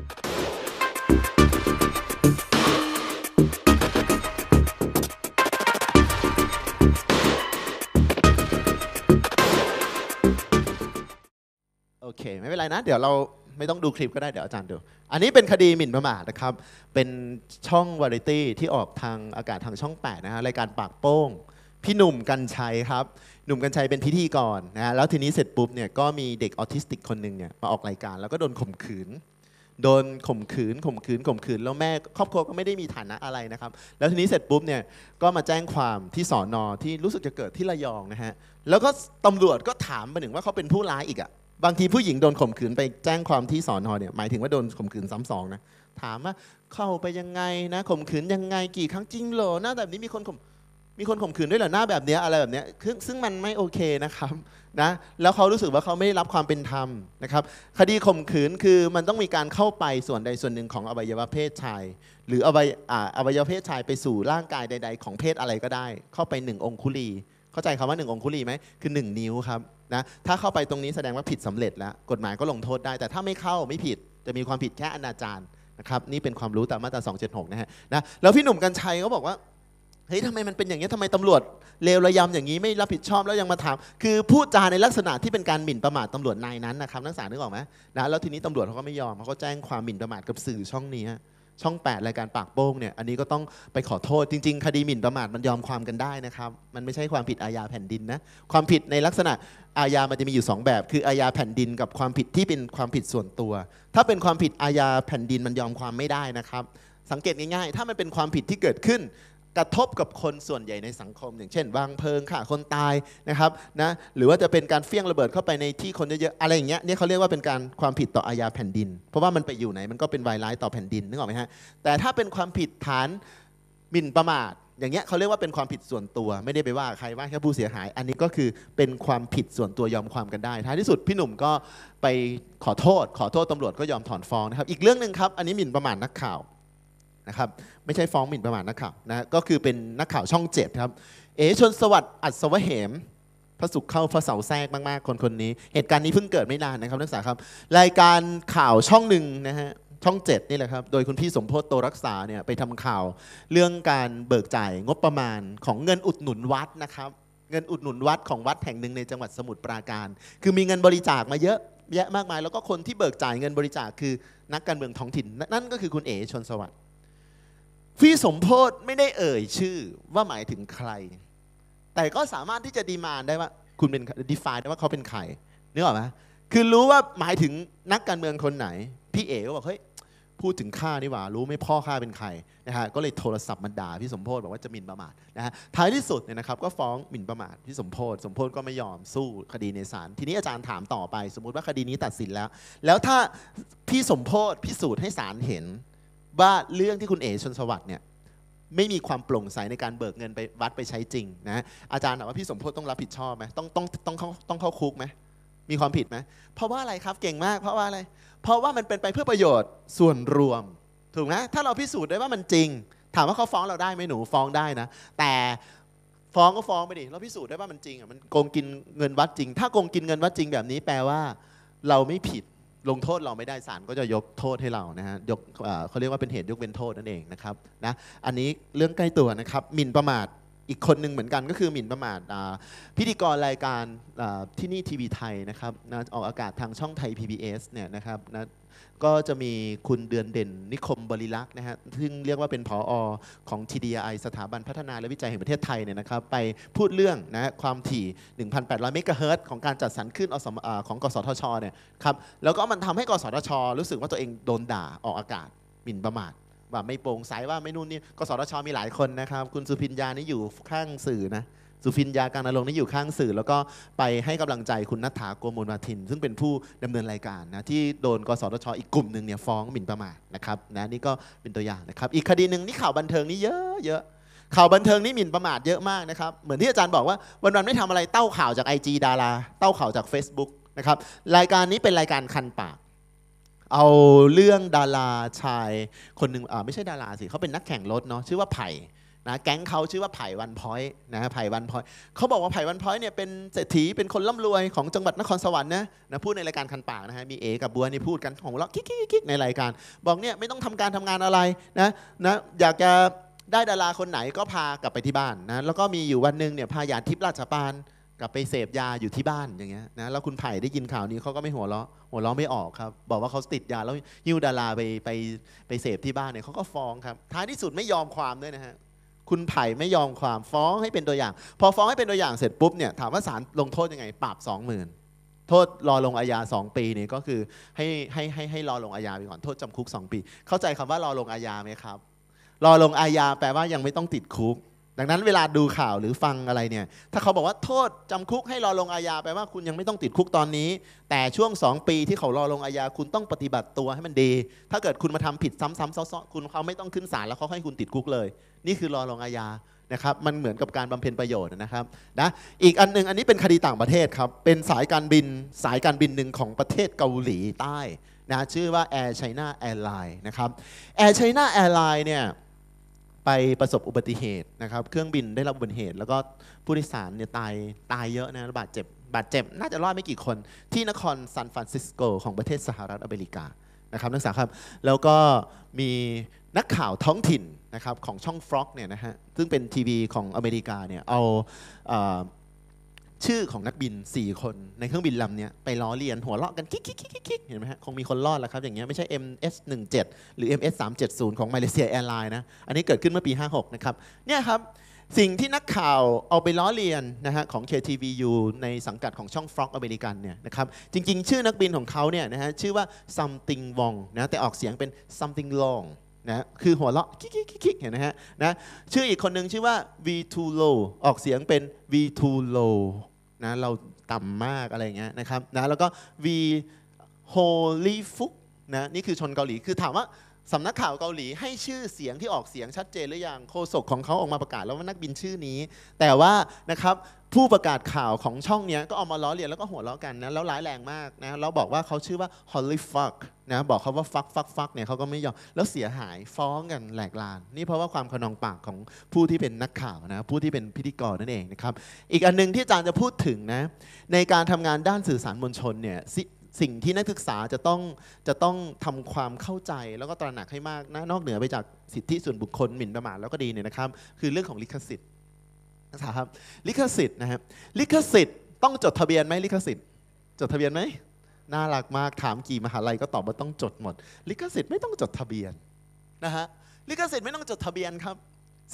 โอเค ไม่เป็นไรนะ เดี๋ยวเราไม่ต้องดูคลิปก็ได้เดี๋ยวอาจารย์ดู อันนี้เป็นคดีหมิ่นประมาทนะครับ เป็นช่องวาไรตี้ที่ออกทางอากาศทางช่อง 8 นะฮะรายการปากโป้ง พี่หนุ่มกัญชัยครับหนุ่มกัญชัยเป็นพิธีกรนะฮะแล้วทีนี้เสร็จปุ๊บเนี่ยก็มีเด็กออทิสติกคนหนึ่งเนี่ยมาออกรายการ แล้วก็โดนข่มขืนโดนข่มขืนข่มขืนข่มขืนแล้วแม่ครอบครัวก็ไม่ได้มีฐานะอะไรนะครับ แล้วทีนี้เสร็จปุ๊บเนี่ยก็มาแจ้งความที่สอนอที่รู้สึกจะเกิดที่ระยองนะฮะแล้วก็ตำรวจก็ถามไปถึงว่าเขาเป็นผู้ร้ายอีกอะ่ะบางทีผู้หญิงโดนข่มขืนไปแจ้งความที่สอนอเนี่ยหมายถึงว่าโดนข่มขืนซ้ำสองนะถามว่าเข้าไปยังไงนะข่มขืนยังไงกี่ครั้งจริงเหรอหน้าแบบนี้มีคนข่มมีคนข่มขืนด้วยเหรอหน้าแบบเนี้ยอะไรแบบเนี้ยซึ่งมันไม่โอเคนะครับนะแล้วเขารู้สึกว่าเขาไม่ได้รับความเป็นธรรมนะครับคดีข่มขืนคือมันต้องมีการเข้าไปส่วนใดส่วนหนึ่งของอวัยวะเพศชาย หรืออวัยอวัยวะเพศชายไปสู่ร่างกายใด ๆ ของเพศอะไรก็ได้ เข้าไปหนึ่งองคุลี เข้าใจคำว่าหนึ่งองคุลีไหมคือ1 นิ้วครับนะถ้าเข้าไปตรงนี้แสดงว่าผิดสำเร็จแล้วกฎหมายก็ลงโทษได้ แต่ถ้าไม่เข้าไม่ผิด จะมีความผิดแค่อนาจารนะครับนี่เป็นความรู้ตามมาตรา276นะฮะนะแล้วพี่หนุ่มกัญชัยก็บอกว่าเฮ้ยทำไมมันเป็นอย่างนี้ทำไมตำรวจเลวระยำอย่างนี้ไม่รับผิดชอบแล้วยังมาถามคือพูดจาในลักษณะที่เป็นการหมิ่นประมาทตำรวจนายนั้นนะครับนักศึกษานึกออกไหมนะแล้วทีนี้ตำรวจเขาก็ไม่ยอมเขาก็แจ้งความหมิ่นประมาทกับสื่อช่องนี้ ช่อง8รายการปากโป้งเนี่ยอันนี้ก็ต้องไปขอโทษจริงๆ คดีหมิ่นประมาทมันยอมความกันได้นะครับมันไม่ใช่ความผิดอาญาแผ่นดินนะความผิดในลักษณะอาญามันจะมีอยู่2แบบคืออาญาแผ่นดินกับความผิดที่เป็นความผิดส่วนตัว ถ้าเป็นความผิดอาญาแผ่นดินมันยอมความไม่ได้นะครับสังเกตง่าย ๆ ถ้ามันเป็นความผิดที่เกิดขึ้นกระทบกับคนส่วนใหญ่ในสังคม อย่างเช่น วางเพลิงฆ่าคนตายนะครับนะหรือว่าจะเป็นการเฟี้ยงระเบิดเข้าไปในที่คนเยอะๆอะไรอย่างเงี้ยนี่เขาเรียกว่าเป็นการความผิดต่ออาญาแผ่นดิน เพราะว่ามันไปอยู่ไหนมันก็เป็นวายร้ายต่อแผ่นดินนึกออกไหมฮะแต่ถ้าเป็นความผิดฐานหมิ่นประมาทอย่างเงี้ยเขาเรียกว่าเป็นความผิดส่วนตัวไม่ได้ไปว่าใครว่าแค่ผู้เสียหาย อันนี้ก็คือเป็นความผิดส่วนตัวยอมความกันได้ท้ายที่สุดพี่หนุ่มก็ไปขอโทษ ขอโทษตำรวจก็ยอมถอนฟ้องนะครับอีกเรื่องหนึ่งครับอันนี้หมิ่นประมาทนักข่าวนะครับไม่ใช่ฟ้องหมิ่นประมาทนักข่าวนะก็คือเป็นนักข่าวช่องเจ็ดครับเอชนสวัสดิ์อัศวเหมพระสุขเข้าพระเสาแทรกมากๆคนคนนี้เหตุการณ์นี้เพิ่งเกิดไม่นานนะครับนักศึกษาครับรายการข่าวช่องหนึ่งนะฮะช่องเจ็ดนี่แหละครับโดยคุณพี่สมโพศ์โตรักษาเนี่ยไปทำข่าวเรื่องการเบิกจ่ายงบประมาณของเงินอุดหนุนวัดนะครับเงินอุดหนุนวัดของวัดแห่งหนึ่งในจังหวัดสมุทรปราการ คือมีเงินบริจาคมาเยอะแยะมากมายแล้วก็คนที่เบิกจ่ายเงินบริจาคคือนักการเมืองท้องถิ่น นั่นก็คือคุณเอชนสวัสดิ์พี่สมโพศไม่ได้เอ่ยชื่อว่าหมายถึงใคร แต่ก็สามารถที่จะดีมานได้ว่าคุณเป็นดีฟายได้ว่าเขาเป็นใครนึกออกไหมคือรู้ว่าหมายถึงนักการเมืองคนไหนพี่เอ๋ก็บอกเฮ้ยพูดถึงข้านี่หว่า รู้ไม่พ่อข้าเป็นใครนะฮะก็เลยโทรศัพท์มาด่าพี่สมโพศบอกว่าจะหมิ่นประมาทนะฮะท้ายที่สุดเนี่ยนะครับก็ฟ้องหมิ่นประมาทพี่สมโพศสมโพศก็ไม่ยอมสู้คดีในศาลทีนี้อาจารย์ถามต่อไป สมมุติว่าคดีนี้ตัดสินแล้ว แล้วถ้าพี่สมโพศพิสูจน์ให้ศาลเห็นว่าเรื่องที่คุณเอ๋ชนสวัสด์เนี่ยไม่มีความโปร่งใสในการเบิกเงินไปวัดไปใช้จริงนะอาจารย์ถามว่าพี่สมพศต้องรับผิดชอบไหมต้องต้องต้องเข้าต้องเข้าคุกไหมมีความผิดไหมเพราะว่าอะไรครับเก่งมากเพราะว่าอะไร เพราะว่ามันเป็นไปเพื่อประโยชน์ส่วนรวม ถูกไหมถ้าเราพิสูจน์ได้ว่ามันจริง ถามว่าเขาฟ้องเราได้ไหมหนูฟ้องได้นะ แต่ฟ้องก็ฟ้องไปดิเราพิสูจน์ได้ว่ามันจริงอ่ะมันโกงกินเงินวัดจริง ถ้าโกงกินเงินวัดจริง แบบนี้แปลว่า เราไม่ผิดลงโทษเราไม่ได้ศาลก็จะยกโทษให้เรานะฮะยกเขาเรียกว่าเป็นเหตุยกเว้นโทษนั่นเองนะครับนะอันนี้เรื่องใกล้ตัวนะครับหมิ่นประมาทอีกคนหนึ่งเหมือนกันก็คือหมิ่นประมาทพิธีกรรายการที่นี่ทีวีไทยนะครับออกอากาศทางช่องไทย PBS เนี่ยนะครับก็จะมีคุณเดือนเด่นนิคมบริลักษ์นะฮะ ซึ่งเรียกว่าเป็นผออของ TDI สถาบันพัฒนาและวิจัยแห่งประเทศไทยเนี่ยนะครับ ไปพูดเรื่องนะความถี่ 1,800 เมกะเฮิรตของการจัดสรรขึ้นอสมอของกสทชเนี่ยครับแล้วก็มันทำให้กสทช รู้สึกว่าตัวเองโดนด่าออกอากาศหมิ่นประมาท ว่าไม่โปร่งใสว่าไม่นู่นนี่กสทช มีหลายคนนะครับคุณสุพินยานี่อยู่ข้างสื่อนะสุฟินยาการณรงค์นี่อยู่ข้างสื่อ แล้วก็ไปให้กำลังใจคุณนัฐาโกมลมาทิน ซึ่งเป็นผู้ดำเนินรายการนะที่โดนกสทช อีกกลุ่มหนึ่งเนี่ยฟ้องหมิ่นประมาทนะครับนะนี่ก็เป็นตัวอย่างนะครับอีกคดีหนึ่งนี่ข่าวบันเทิงนี่เยอะเยอะข่าวบันเทิงนี่หมิ่นประมาทเยอะมากนะครับเหมือนที่อาจารย์บอกว่าวันวันไม่ทำอะไรเต้าข่าวจากไจีดาราเต้าข่าวจาก Facebook นะครับรายการนี้เป็นรายการคันปากเอาเรื่องดาราชายคนหนึ่งไม่ใช่ดาราสิเขาเป็นนักแข่งรถเนาะชื่อว่าไผ่นะแก๊งเขาชื่อว่าไผ่วันพ้อยนะไผ่วันพ้อย เขาบอกว่าไผ่วันพ้อยเนี่ยเป็นเศรษฐี เป็นคนร่ำรวยของจังหวัดนครสวรรค์นะนะพูดในรายการคันปากนะฮะ มีเอกับบัวนี่พูดกันของเราคิกคิกในรายการ บอกเนี่ยไม่ต้องทำการทำงานอะไรนะ นะ อยากจะได้ดาราคนไหนก็พากลับไปที่บ้านนะ แล้วก็มีอยู่วันหนึ่งเนี่ยพาหยาดทิพย์ราชปานกลับไปเสพยาอยู่ที่บ้านอย่างเงี้ยนะ แล้วคุณไผ่ได้ยินข่าวนี้เขาก็ไม่หัวเราะ หัวเราะไม่ออกครับ บอกว่าเขาติดยาแล้วยิ้วดาราไปไปไปเสพที่บ้านเนี่ยเขาก็ฟ้องครับ ท้ายที่สุดไม่ยอมความด้วยนะฮะคุณไผ่ไม่ยอมความฟ้องให้เป็นตัวอย่างพอฟ้องให้เป็นตัวอย่างเสร็จปุ๊บเนี่ยถามว่าศาลลงโทษยังไงปรับสองหมื่นโทษรอลงอาญาสองปีนี่ก็คือให้ให้ให้ให้รอลงอาญาไปก่อน โทษจำคุกสองปี เข้าใจคำว่ารอลงอาญาไหมครับ รอลงอาญาแปลว่ายังไม่ต้องติดคุกดังนั้นเวลาดูข่าวหรือฟังอะไรเนี่ยถ้าเขาบอกว่าโทษจำคุกให้รอลงอาญาแปลว่าคุณยังไม่ต้องติดคุกตอนนี้ แต่ช่วง 2 ปีที่เขารอลงอาญาคุณต้องปฏิบัติตัวให้มันดี ถ้าเกิดคุณมาทำผิดซ้ำๆซ้อๆคุณเขาไม่ต้องขึ้นศาลแล้วเขาให้คุณติดคุกเลย นี่คือรอลงอาญานะครับมันเหมือนกับการบำเพ็ญประโยชน์นะครับนะอีกอันนึงอันนี้เป็นคดีต่างประเทศครับเป็นสายการบินสายการบินหนึ่งของประเทศเกาหลีใต้นะชื่อว่าแอร์ไชน่าแอร์ไลน์นะครับแอร์ไชน่าแอร์ไลน์เนี่ยไปประสบอุบัติเหตุนะครับเครื่องบินได้รับอุบัติเหตุ แล้วก็ผู้โดยสารเนี่ยตายตายเยอะนะบาดเจ็บบาดเจ็บน่าจะรอดไม่กี่คนที่นครซานฟรานซิสโกของประเทศสหรัฐอเมริกานะครับนักศึกษาครับแล้วก็มีนักข่าวท้องถิ่นนะครับของช่อง f r o กเนี่ยนะฮะซึ่งเป็นทีวีของอเมริกาเนี่ยเอาชื่อของนักบิน 4 คนในเครื่องบินลำนี้ไปล้อเลียนหัวเราะกัน คิกคิกคิกคิกเห็นไหมฮะคงมีคนรอดแล้วครับอย่างเงี้ยไม่ใช่ MS17 หรือ MS370 ของมาเลเซียแอร์ไลน์นะอันนี้เกิดขึ้นเมื่อปี 56 นะครับเนี่ยครับ สิ่งที่นักข่าว เอาไปล้อเลียนนะฮะของ KTVU ในสังกัดของช่องฟ็อกอเมริกันเนี่ยนะครับจริงๆ ชื่อนักบินของเขาเนี่ยนะฮะชื่อว่า something wong นะแต่ออกเสียงเป็น something long นะคือหัวเราะคิกคิกคิกเห็นนะฮะนะชื่ออีกคนนึงชื่อว่า V2 Low ออกเสียงเป็น V2 Low นะเราต่ำมากอะไรเงี้ยนะครับนะแล้วก็ we holy fuck นะนี่คือชนเกาหลี คือถามว่าสำนักข่าวเกาหลีให้ชื่อเสียงที่ออกเสียงชัดเจนหรือยังโฆษกของเขาออกมาประกาศแล้วว่านักบินชื่อนี้ แต่ว่านะครับผู้ประกาศข่าวของช่องนี้ก็เอามาล้อเลียนแล้วก็หัวล้อกันนะแล้วร้ายแรงมากนะแล้วบอกว่าเขาชื่อว่า holy fuck นะบอกเขาว่า fuck fuck fuck เนี่ยเขาก็ไม่ยอม แล้วเสียหายฟ้องกันแหลกลานนี่เพราะว่าความขนองปากของผู้ที่เป็นนักข่าวนะผู้ที่เป็นพิธีกรนั่นเองนะครับอีกอันนึงที่อาจารย์จะพูดถึงนะในการทำงานด้านสื่อสารมวลชนเนี่ยสิ่งที่นักศึกษาจะต้องจะต้องทำความเข้าใจแล้วก็ตระหนักให้มากนะนอกเหนือไปจากสิทธิส่วนบุคคลหมิ่นประมาทแล้วก็ดีเนี่ยนะครับ คือเรื่องของลิขสิทธิ์นะครับลิขสิทธิ์นะครับลิขสิทธิ์ต้องจดทะเบียนไหมลิขสิทธิ์ จดทะเบียนไหมน่ารักมากถามกี่มหาลัยก็ตอบว่าต้องจดหมด ลิขสิทธิ์ไม่ต้องจดทะเบียนนะฮะลิขสิทธิ์ไม่ต้องจดทะเบียนครับ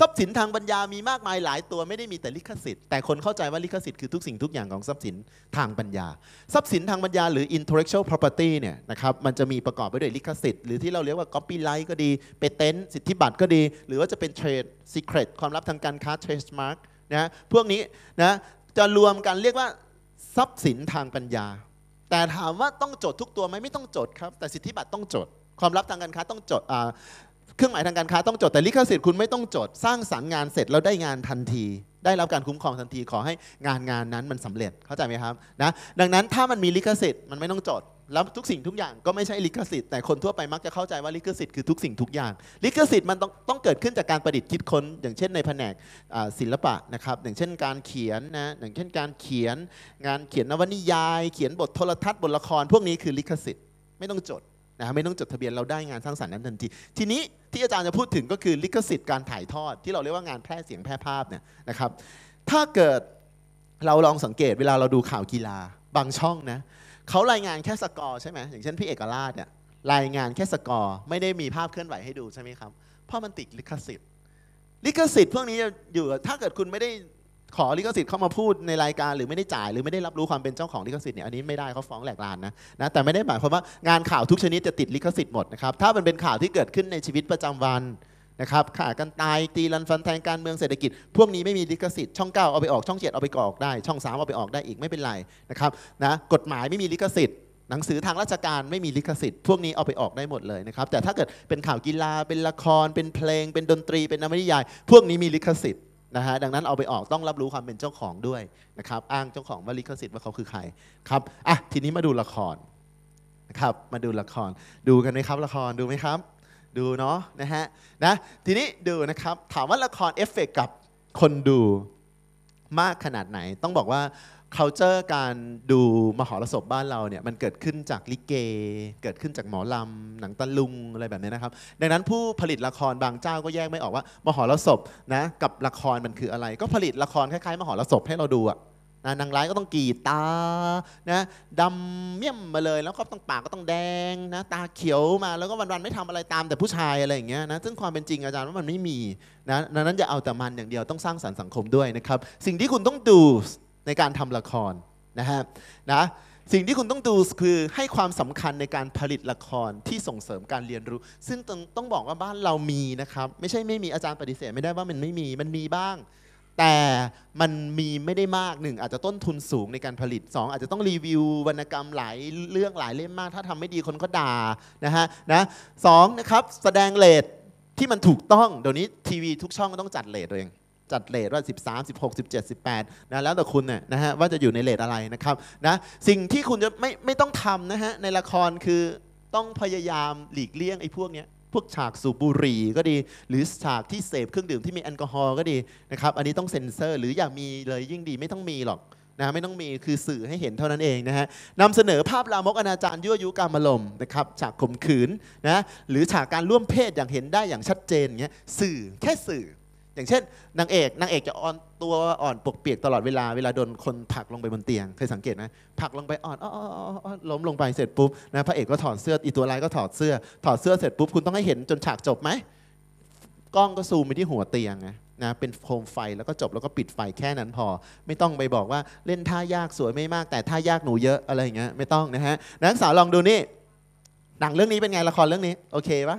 ทรัพย์สินทางปัญญามีมากมายหลายตัวไม่ได้มีแต่ลิขสิทธิ์ แต่คนเข้าใจว่าลิขสิทธิ์คือทุกสิ่งทุกอย่างของทรัพย์สินทางปัญญา ทรัพย์สินทางปัญญาหรือ intellectual property เนี่ยนะครับมันจะมีประกอบไปด้วยลิขสิทธิ์ หรือที่เราเรียกว่า copyright ก็ดี patent สิทธิบัตรก็ดี หรือว่าจะเป็น trade secret ความลับทางการค้า trademark นะพวกนี้นะจะรวมกันเรียกว่าทรัพย์สินทางปัญญา แต่ถามว่าต้องจดทุกตัวไหมไม่ต้องจดครับแต่สิทธิบัตรต้องจด ความลับทางการค้าต้องจดเครื่องหมายทางการค้าต้องจดแต่ลิขสิทธิ์คุณไม่ต้องจดสร้างสรรค์งานเสร็จแล้วได้งานทันที ได้รับการคุ้มครองทันทีขอให้งานงานนั้นมันสำเร็จเข้าใจไหมครับนะดังนั้นถ้ามันมีลิขสิทธิ์มันไม่ต้องจดแล้วทุกสิ่งทุกอย่างก็ไม่ใช่ลิขสิทธิ์แต่คนทั่วไปมักจะเข้าใจว่าลิขสิทธิ์คือทุกสิ่งทุกอย่างลิขสิทธิ์มันต้องต้องเกิดขึ้นจากการประดิษฐ์คิดค้น อย่างเช่นในแผนกศิลปะนะครับอย่างเช่น การเขียนนะอย่างเช่นการเขียนงานเขียนนวนิยาย เขียนบทโทรทัศน์บทละคร พวกนี้คือลิขสิทธิ์ไม่ต้องจดนะไม่ต้องจดทะเบียนเราได้งานสร้างสรรค์นั้นทันทีทีนี้ที่อาจารย์จะพูดถึงก็คือลิขสิทธิ์การถ่ายทอดที่เราเรียกว่างานแพร่เสียงแพร่ภาพเนี่ยนะครับ ถ้าเกิดเราลองสังเกตเวลาเราดูข่าวกีฬาบางช่องนะเขารายงานแค่สกอร์ใช่ไหมอย่างเช่นพี่เอกราชเนี่ยรายงานแค่สกอร์ไม่ได้มีภาพเคลื่อนไหวให้ดู ใช่ไหมครับ เพราะมันติดลิขสิทธิ์ ลิขสิทธิ์พวกนี้อยู่ถ้าเกิดคุณไม่ได้ขอลิขสิทธิ์เข้ามาพูดในรายการหรือไม่ได้จ่ายหรือไม่ได้รับรู้ความเป็นเจ้าของลิขสิทธิ์เนี่ยอันนี้ไม่ได้เขาฟ้องแหลกลานนะนะแต่ไม่ได้หมายความว่างานข่าวทุกชนิดจะติดลิขสิทธิ์หมดนะครับถ้ามันเป็นข่าวที่เกิดขึ้นในชีวิตประจำวันนะครับข่ากันตายตีรันฟันแทงการเมืองเศรษฐกิจ พวกนี้ไม่มีลิขสิทธิ์ช่องเก้าเอาไปออกช่องเจ็ดเอาไปออก ได้ช่องสามเอาไปออกได้อีกไม่เป็นไรนะครับนะกฎหมายไม่มีลิขสิทธิ์หนังสือทางราชการไม่มีลิขสิทธิ์พวกนี้เอาไปออกได้หมดเลยนะครับแต่ถ้าเกิดเป็นข่าวกีฬาเป็นละครเป็นเพลง เป็นดนตรีเป็นนวนิยาย พวกนี้มีลิขสิทธินะฮะดังนั้นเอาไปออกต้องรับรู้ความเป็นเจ้าของด้วยนะครับอ้างเจ้าของว่าลิขสิทธิ์ว่าเขาคือใครครับอ่ะทีนี้มาดูละครนะครับมาดูละครดูกันไหมครับละครดูไหมครับดูเนาะนะฮะนะทีนี้ดูนะครับ ถามว่าละครเอฟเฟกกับคนดูมากขนาดไหนต้องบอกว่า culture การดูมหรสพบ้านเราเนี่ยมันเกิดขึ้นจากลิเก เกิดขึ้นจากหมอลำหนังตะลุงอะไรแบบนี้นะครับ ดังนั้นผู้ผลิตละครบางเจ้าก็แยกไม่ออกว่า มหรสพนะ กับละครมันคืออะไร ก็ผลิตละครคล้าย ๆ มหรสพให้เราดูอะนะนางร้ายก็ต้องกีดตานะดำเมี่ยมมาเลย แล้วก็ต้องปากก็ต้องแดงนะตาเขียวมาแล้วก็วันๆไม่ทำอะไรตามแต่ผู้ชายอะไรอย่างเงี้ยนะซึ่งความเป็นจริงอาจารย์ว่ามันไม่มีนะดังนั้นอย่าเอาแต่มันอย่างเดียวต้องสร้างสรรค์สังคมด้วยนะครับสิ่งที่คุณต้องดูในการทำละครนะฮะนะสิ่งที่คุณต้องดูคือให้ความสำคัญในการผลิตละครที่ส่งเสริมการเรียนรู้ ซึ่งต้องต้องบอกว่าบ้านเรามีนะครับไม่ใช่ไม่มีอาจารย์ปฏิเสธไม่ได้ว่ามันไม่มี มันมีบ้าง แต่มันมีไม่ได้มากหนึ่งอาจจะต้นทุนสูงในการผลิต2ออาจจะต้องรีวิว วรรณกรรมหลายเรื่องหลายเล่มมากถ้าทำไม่ดีคนก็ด่านะฮะนะสองนะครับแสดงเลทที่มันถูกต้องเดี๋ยวนี้ทีวีทุกช่องก็ต้องจัดเลทเองจัดเลทว่า 13 16 17 18นะแล้วแต่คุณเนี่ยนะฮะว่าจะอยู่ในเลทอะไรนะครับนะสิ่งที่คุณจะไม่ไม่ต้องทำนะฮะในละครคือต้องพยายามหลีกเลี่ยงไอ้พวกเนี้ยพวกฉากสูบบุหรี่ก็ดี หรือฉากที่เสพเครื่องดื่มที่มีแอลกอฮอล์ก็ดีนะครับอันนี้ต้องเซ็นเซอร์หรืออยากมีเลยยิ่งดีไม่ต้องมีหรอกนะไม่ต้องมีคือสื่อให้เห็นเท่านั้นเองนะฮะนำเสนอภาพลามกอนาจารยั่วยุการมลมนะครับฉากข่มขืนนะหรือฉากการร่วมเพศอย่างเห็นได้อย่างชัดเจนเงี้ยสื่อแค่สื่ออย่างเช่น นางเอกนางเอกจะอ่อนตัวอ่อนปกเปียกตลอดเวลาเวลาโดนคนผลักลงไปบนเตียงเคยสังเกตไหมผลักลงไปอ่อนอ้ออล้มลงไปเสร็จปุ๊บนะพระเอกก็ถอดเสื้ออีตัวร้ายก็ถอดเสื้อ ถอดเสื้อเสร็จปุ๊บคุณต้องให้เห็นจนฉากจบไหมกล้องก็ซูมไปที่หัวเตียงนะนะเป็นโคมไฟแล้วก็จบแล้วก็ปิดไฟแค่นั้นพอไม่ต้องไปบอกว่าเล่นท่ายากสวยไม่มากแต่ท่ายากหนูเยอะอะไรอย่างเงี้ยไม่ต้องนะฮะนักศึกษาลองดูนี่หนังเรื่องนี้เป็นไงละครเรื่องนี้โอเคปะ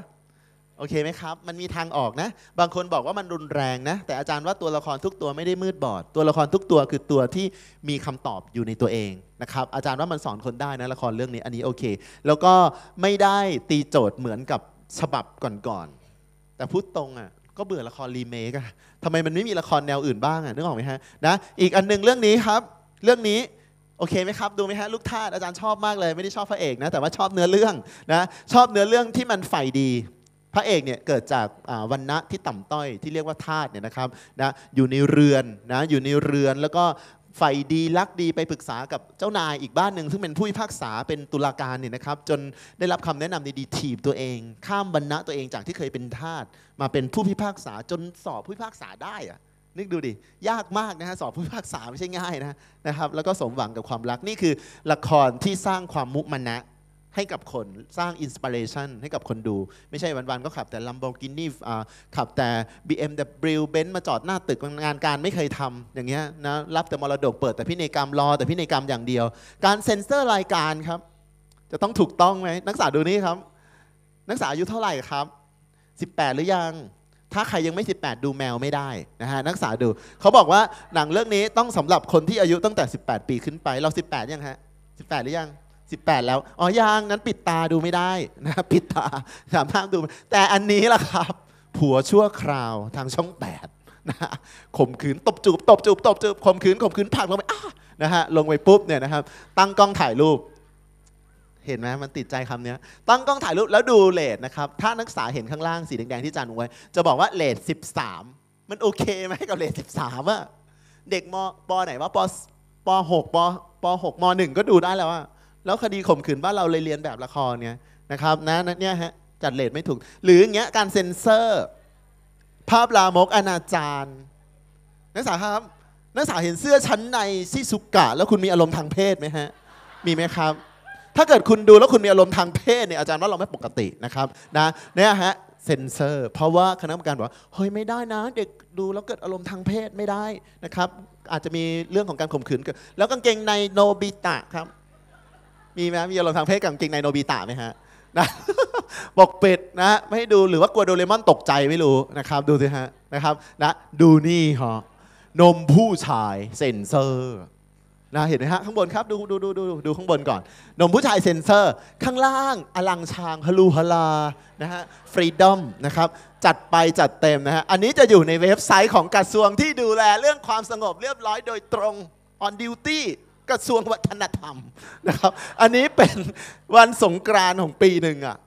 โอเคไหมครับ มันมีทางออกนะ บางคนบอกว่ามันรุนแรงนะ แต่อาจารย์ว่าตัวละครทุกตัวไม่ได้มืดบอด ตัวละครทุกตัวคือตัวที่มีคำตอบอยู่ในตัวเองนะครับ อาจารย์ว่ามันสอนคนได้นะ ละครเรื่องนี้อันนี้โอเค แล้วก็ไม่ได้ตีโจทย์เหมือนกับฉบับก่อนๆ แต่พูดตรงอะ่ะ ก็เบื่อละครรีเมคอะทำไมมันไม่มีละครแนวอื่นบ้างอะนึกออกไหมฮะ นะ อีกอันนึงเรื่องนี้ครับ เรื่องนี้โอเคไหมครับ ดูไหมฮะลูกทาสอาจารย์ชอบมากเลย ไม่ได้ชอบพระเอกนะ แต่ว่าชอบเนื้อเรื่องนะ ชอบเนื้อเรื่องที่มันใฝ่ดีพระเอกเนี่ย เกิดจากวันณะที่ต่ำต้อยที่เรียกว่าธาตุเนี่ยนะครับนะอยู่ในเรือนนะอยู่ในเรือนแล้วก็ใฝ่ดีรักดีไปปรึกษากับเจ้านายอีกบ้านหนึ่งซึ่งเป็นผู้พิพากษาเป็นตุลาการเนี่ยนะครับ จนได้รับคำแนะนำดีๆถีบตัวเอง ข้ามบรรณะตัวเองจากที่เคยเป็นทาสมาเป็นผู้พิพากษาจนสอบผู้พิพากษาได้อะนึกดูดิยากมากนะฮะสอบผู้พิพากษาไม่ใช่ง่ายนะนะครับ แล้วก็สมหวังกับความรักนี่คือละครที่สร้างความมุมานะให้กับคนสร้างอินสปิเรชันให้กับคนดูไม่ใช่วันๆก็ขับแต่ Lamborghini ขับแต่ BMW Benz มาจอดหน้าตึกงานการไม่เคยทำอย่างเงี้ยนะ รับแต่มรดกเปิดแต่พินัยกรรมรอแต่พินัยกรรมอย่างเดียว การเซ็นเซอร์รายการครับ จะต้องถูกต้องไหมนักศึกษาดูนี่ครับ นักศึกษาอายุเท่าไหร่ครับ 18 หรือยัง ถ้าใครยังไม่ 18 ดูแมวไม่ได้นะฮะนักศึกษาดู เขาบอกว่าหนังเรื่องนี้ต้องสำหรับคนที่อายุตั้งแต่ 18 ปีขึ้นไปเรา18ยังฮะ18 หรือยัง18 แล้วอ๋อยางนั้นปิดตาดูไม่ได้นะปิดตาสามาราดู แต่อันนี้ล่ะครับ ผัวชั่วคราวทางช่อง8นะข่มขืนตบจูบ ตบจูบตบจูบข่มขืนข่มขืนผักลงไปอ้านะฮะลงไปปุ๊บเนี่ยนะครับตั้งกล้องถ่ายรูป เห็นไหมมันติดใจคำนี้ ตั้งกล้องถ่ายรูปแล้วดูเลทนะครับ ถ้านักศึกษาเห็นข้างล่างสีแดงๆที่จานไว้จะบอกว่าเลท13 มันโอเคไหมกับเลท13อะเด็กมปไหนว่าปปกปปกมหนึ่งก็ดูได้แล้วอะแล้วคดีข่มขืนบ้านเราเลยเรียนแบบละครเนี่ยนะครับนะเนี่ยฮะจัดเลทไม่ถูก หรืออย่างเงี้ยการเซ็นเซอร์ ภาพลามกอนาจารนักศึกษาครับนักศึกษาเห็นเสื้อชั้นในซิสุกะแล้วคุณมีอารมณ์ทางเพศไหมฮะ มีไหมครับ ถ้าเกิดคุณดูแล้วคุณมีอารมณ์ทางเพศเนี่ยอาจารย์ว่าเราไม่ปกตินะครับนะเนี่ยฮะเซนเซอร์ เพราะว่าคณะกรรมการบอกว่าเฮ้ยไม่ได้นะเด็กดูแล้วเกิดอารมณ์ทางเพศไม่ได้นะครับ อาจจะมีเรื่องของการข่มขืนเกิดแล้วกางเกงในโนบิตะครับมีไหมมีอารมณ์ทางเพศกับกางเกงในโนบิตะไหมฮะนะอกปิดนะไม่ให้ดูหรือว่ากลัวโดเรมอนตกใจไม่รู้ นะครับ ดูสิฮะนะครับนะดูนี่ฮะนมผู้ชายเซนเซอร์นะเห็นไหมฮะข้างบนครับดูดูดูดูดูข้างบนก่อน นมผู้ชายเซนเซอร์ข้างล่างอลังชางฮลูฮลานะฮะฟรีดอมนะครับจัดไปจัดเต็มนะฮะอันนี้จะอยู่ในเว็บไซต์ของกระทรวงที่ดูแลเรื่องความสงบเรียบร้อยโดยตรง on duty กระทรวงวัฒนธรรมนะครับ อันนี้เป็นวันสงกรานของปีหนึ่งอะ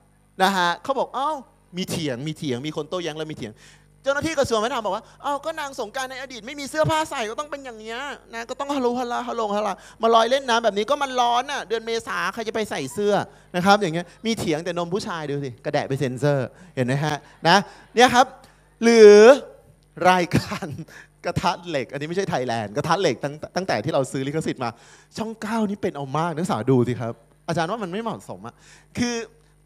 นะฮะเขาบอกเอ้ามีเถียงมีเถียงมีคนโต้แย้งแล้วมีเถียง เจ้าหน้าที่กระทรวงวัฒนธรรมบอกว่าเอ้าก็นางสงการในอดีตไม่มีเสื้อผ้าใส่ก็ต้องเป็นอย่างเนี้ยนะก็ต้องฮัลโหลฮัลลาฮัลโหลฮัลลามาลอยเล่นน้ำแบบนี้ก็มันร้อนอ่ะเดือนเมษาใครจะไปใส่เสื้อนะครับ อย่างเงี้ยมีเถียงแต่นมผู้ชายดูสิกระแดะไปเซ็นเซอร์เห็นไหมฮะนะเนี่ยครับ หรือรายการกระทะเหล็ก อันนี้ไม่ใช่ไทยแลนด์ กระทะเหล็กตั้งตั้งแต่ที่เราซื้อลิขสิทธิ์มา ช่องเก้านี้เป็นเอามากนักศึกษาดูสิครับ อาจารย์ว่ามันไม่เหมาะสมอะคือ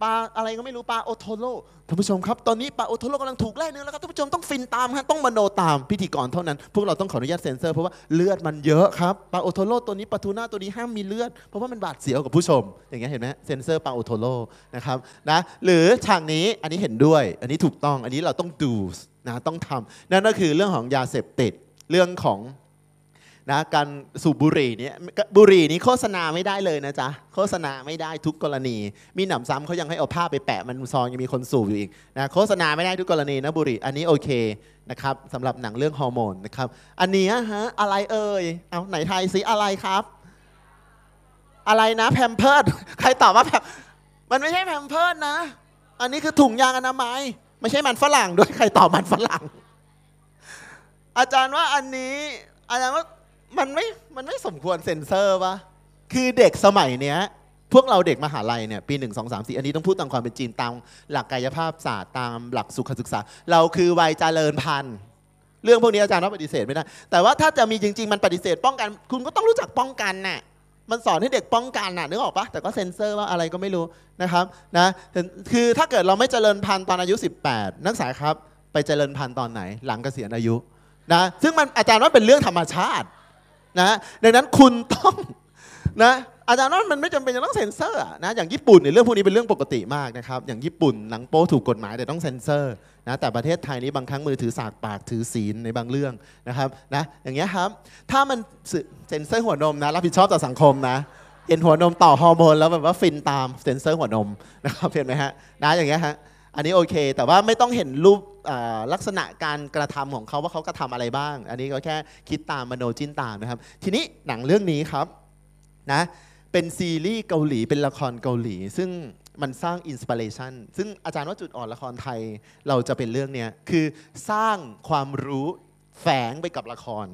ปลาอะไรก็ไม่รู้ ปลาโอโทโร่ท่านผู้ชมครับ ตอนนี้ปลาโอโทโร่กำลังถูกไล่เนื้อแล้วครับท่านผู้ชมต้องฟินตามฮะต้องมโนตาม พิธีกรเท่านั้น พวกเราต้องขออนุญาตเซ็นเซอร์เพราะว่าเลือดมันเยอะครับปลาโอโทโร่ตัวนี้ปลาทูน่าตัวนี้ห้ามมีเลือด เพราะว่ามันบาดเสียวกับผู้ชม อย่างเงี้ยเห็นไหมเซ็นเซอร์ปลาโอโทโร่นะครับนะหรือฉากนี้อันนี้เห็นด้วยอันนี้ถูกต้องอันนี้เราต้องดูนะต้องทำนั่นก็คือเรื่องของยาเสพติด เรื่องของนะการสูบบุหรี่นี้บุหรี่นี้โฆษณาไม่ได้เลยนะจ๊ะ โฆษณาไม่ได้ทุกกรณี มีหนำซ้ำเขายังให้เอาผ้าไปแปะมันซองยังมีคนสูบอยู่อีกนะโฆษณาไม่ได้ทุกกรณีนะบุหรี่อันนี้โอเคนะครับสำหรับหนังเรื่องฮอร์โมนนะครับ อันนี้ฮะอะไรเอ่ยเอาไหนไทยสิอะไรครับ อะไรนะแพมเพิร์ดใครตอบว่าแพมมันไม่ใช่แพมเพิร์ดนะ อันนี้คือถุงยางอนามัยไม่ใช่มันฝรั่งด้วยใครตอบมันฝรั่ง อาจารย์ว่าอันนี้อาจารย์ว่า มันไม่มันไม่สมควรเซ็นเซอร์ปะคือเด็กสมัยเนี้ย พวกเราเด็กมหาลัยเนี่ยปีหนึ่งสองสามสี่อันนี้ต้องพูดตามความเป็นจริงตาม หลักกายภาพศาสตร์ตามหลักสุขศึกษา เราคือวัยเจริญพันธุ์ เรื่องพวกนี้อาจารย์ว่าปฏิเสธไม่ได้ แต่ว่าถ้าจะมีจริง ๆ มันปฏิเสธ ป้องกัน คุณก็ต้องรู้จักป้องกันน่ะมันสอนให้เด็กป้องกันน่ะนึกออกปะแต่ก็เซ็นเซอร์ว่าอะไรก็ไม่รู้นะครับนะคือถ้าเกิดเราไม่เจริญพันธุ์ตอนอายุ 18 นักศึกษาครับไปเจริญพันธุ์ตอนไหน หลังเกษียณอายุนะซึ่งมันอาจารย์ว่าเป็นเรื่องธรรมชาตินะดังนั้นคุณต้องนะอาจารย์ว่ามันไม่จำเป็นจะต้องเซ็นเซอร์นะอย่างญี่ปุ่นในเรื่องพวกนี้เป็นเรื่องปกติมากนะครับอย่างญี่ปุ่นหนังโป๊ถูกกฎหมายแต่ต้องเซ็นเซอร์นะแต่ประเทศไทยนี้บางครั้งมือถือสากปาก ถือศีลในบางเรื่องนะครับนะอย่างเงี้ยครับถ้ามันเซ็นเซอร์หัวนมนะรับผิดชอบต่อสังคมนะเห็นหัวนมต่อฮอร์โมนแล้วแบบว่าฟินตามเซ็นเซอร์หัวนมนะครับเห็นไหมฮะนะอย่างเงี้ยฮะอันนี้โอเคแต่ว่าไม่ต้องเห็นรูปลักษณะการกระทำของเขาว่าเขากระทาอะไรบ้าง อันนี้ก็แค่คิดตามมโนจินตามนะครับทีนี้หนังเรื่องนี้ครับนะเป็นซีรีส์เกาหลีเป็นละครเกาหลีซึ่งมันสร้างอินสปิเรชันซึ่งอาจารย์ว่าจุดอ่อนละครไทยเราจะเป็นเรื่องเนี้ยคือสร้างความรู้แฝงไปกับละคร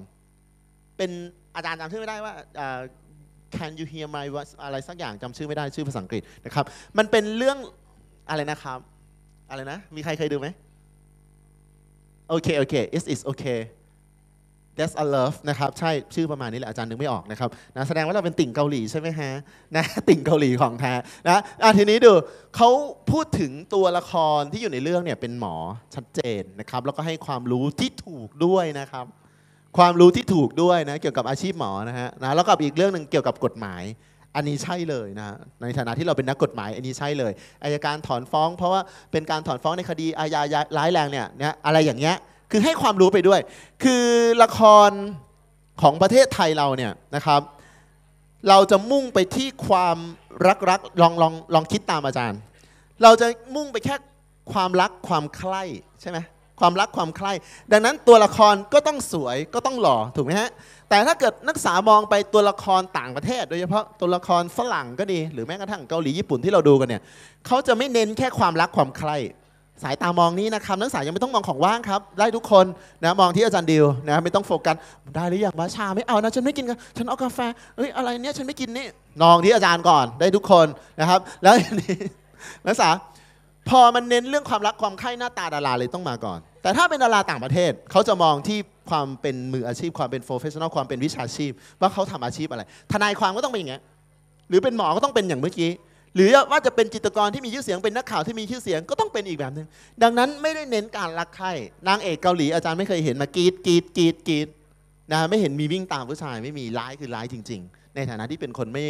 เป็นอาจารย์จำชื่อไม่ได้ว่า Can you hear my voice อะไรสักอย่างจำชื่อไม่ได้ชื่อภาษาอังกฤษนะครับมันเป็นเรื่องอะไรนะครับอะไรนะมีใครเคยดูไหมโอเคโอเค it is okay a e s a love นะครับใช่ชื่อประมาณนี้แหละอาจารย์นึกไม่ออกนะครับนะแสดงว่าเราเป็นติ่งเกาหลีใช่ไหมฮะนะติ่งเกาหลีของแท้นะอ่ะทีนี้ดูเขาพูดถึงตัวละครที่อยู่ในเรื่องเนี่ยเป็นหมอชัดเจนนะครับแล้วก็ให้ความรู้ที่ถูกด้วยนะครับความรู้ที่ถูกด้วยนะเกี่ยวกับอาชีพหมอนะฮะนะแล้วก็อีกเรื่องหนึ่งเกี่ยวกับกฎหมาย อันนี้ใช่เลยนะในฐานะที่เราเป็นนักกฎหมาย อันนี้ใช่เลยอายการถอนฟ้อง เพราะว่าเป็นการถอนฟ้องในคดีอาญาร้ายแรงเนี่ยนะอะไรอย่างเงี้ยคือให้ความรู้ไปด้วย คือละครของประเทศไทยเราเนี่ยนะครับ เราจะมุ่งไปที่ความรักรักลองลองลองคิดตามอาจารย์ เราจะมุ่งไปแค่ความรักความใคร่ใช่ไหมความรักความใคร่ดังนั้นตัวละครก็ต้องสวยก็ต้องหล่อถูกไหมฮะ แต่ถ้าเกิดนักศึกษามองไปตัวละครต่างประเทศโดยเฉพาะตัวละครฝรั่งก็ดีหรือแม้กระทั่งเกาหลีญี่ปุ่นที่เราดูกันเนี่ยเขาจะไม่เน้นแค่ความรักความใคร่สายตามองนี้นะครับนักศึกษายังไม่ต้องมองของว่างครับ ได้ทุกคนนะมองที่อาจารย์ดิวนะไม่ต้องโฟกัสได้หรือยังว่าชาไม่เอานะฉันไม่กินฉันเอากาแฟเฮ้ยอะไรเนี้ยฉันไม่กินนี่นองที่อาจารย์ก่อนได้ทุกคนนะครับแล้วนี้นักศึกษาพอมันเน้นเรื่องความรักความใคร่หน้าตาดาราเลยต้องมาก่อนแต่ถ้าเป็นดาราต่างประเทศเขาจะมองที่ความเป็นมืออาชีพความเป็นโปรเฟชชั่นอลความเป็นวิชาชีพว่าเขาทำอาชีพอะไร ทนายความก็ต้องเป็นอย่างเงี้ยหรือเป็นหมอก็ต้องเป็นอย่างเมื่อกี้หรือว่าจะเป็นจิตกรที่มีชื่อเสียงเป็นนักข่าวที่มีชื่อเสียงก็ต้องเป็นอีกแบบหนึ่งดังนั้นไม่ได้เน้นการรักใครนางเอกเกาหลีอาจารย์ไม่เคยเห็นมากรีดกรีดกรีดกรีดนะไม่เห็นมีวิ่งตามผู้ชาย ไม่มีร้ายคือร้ายจริงๆ ในฐานะที่เป็นคนไม่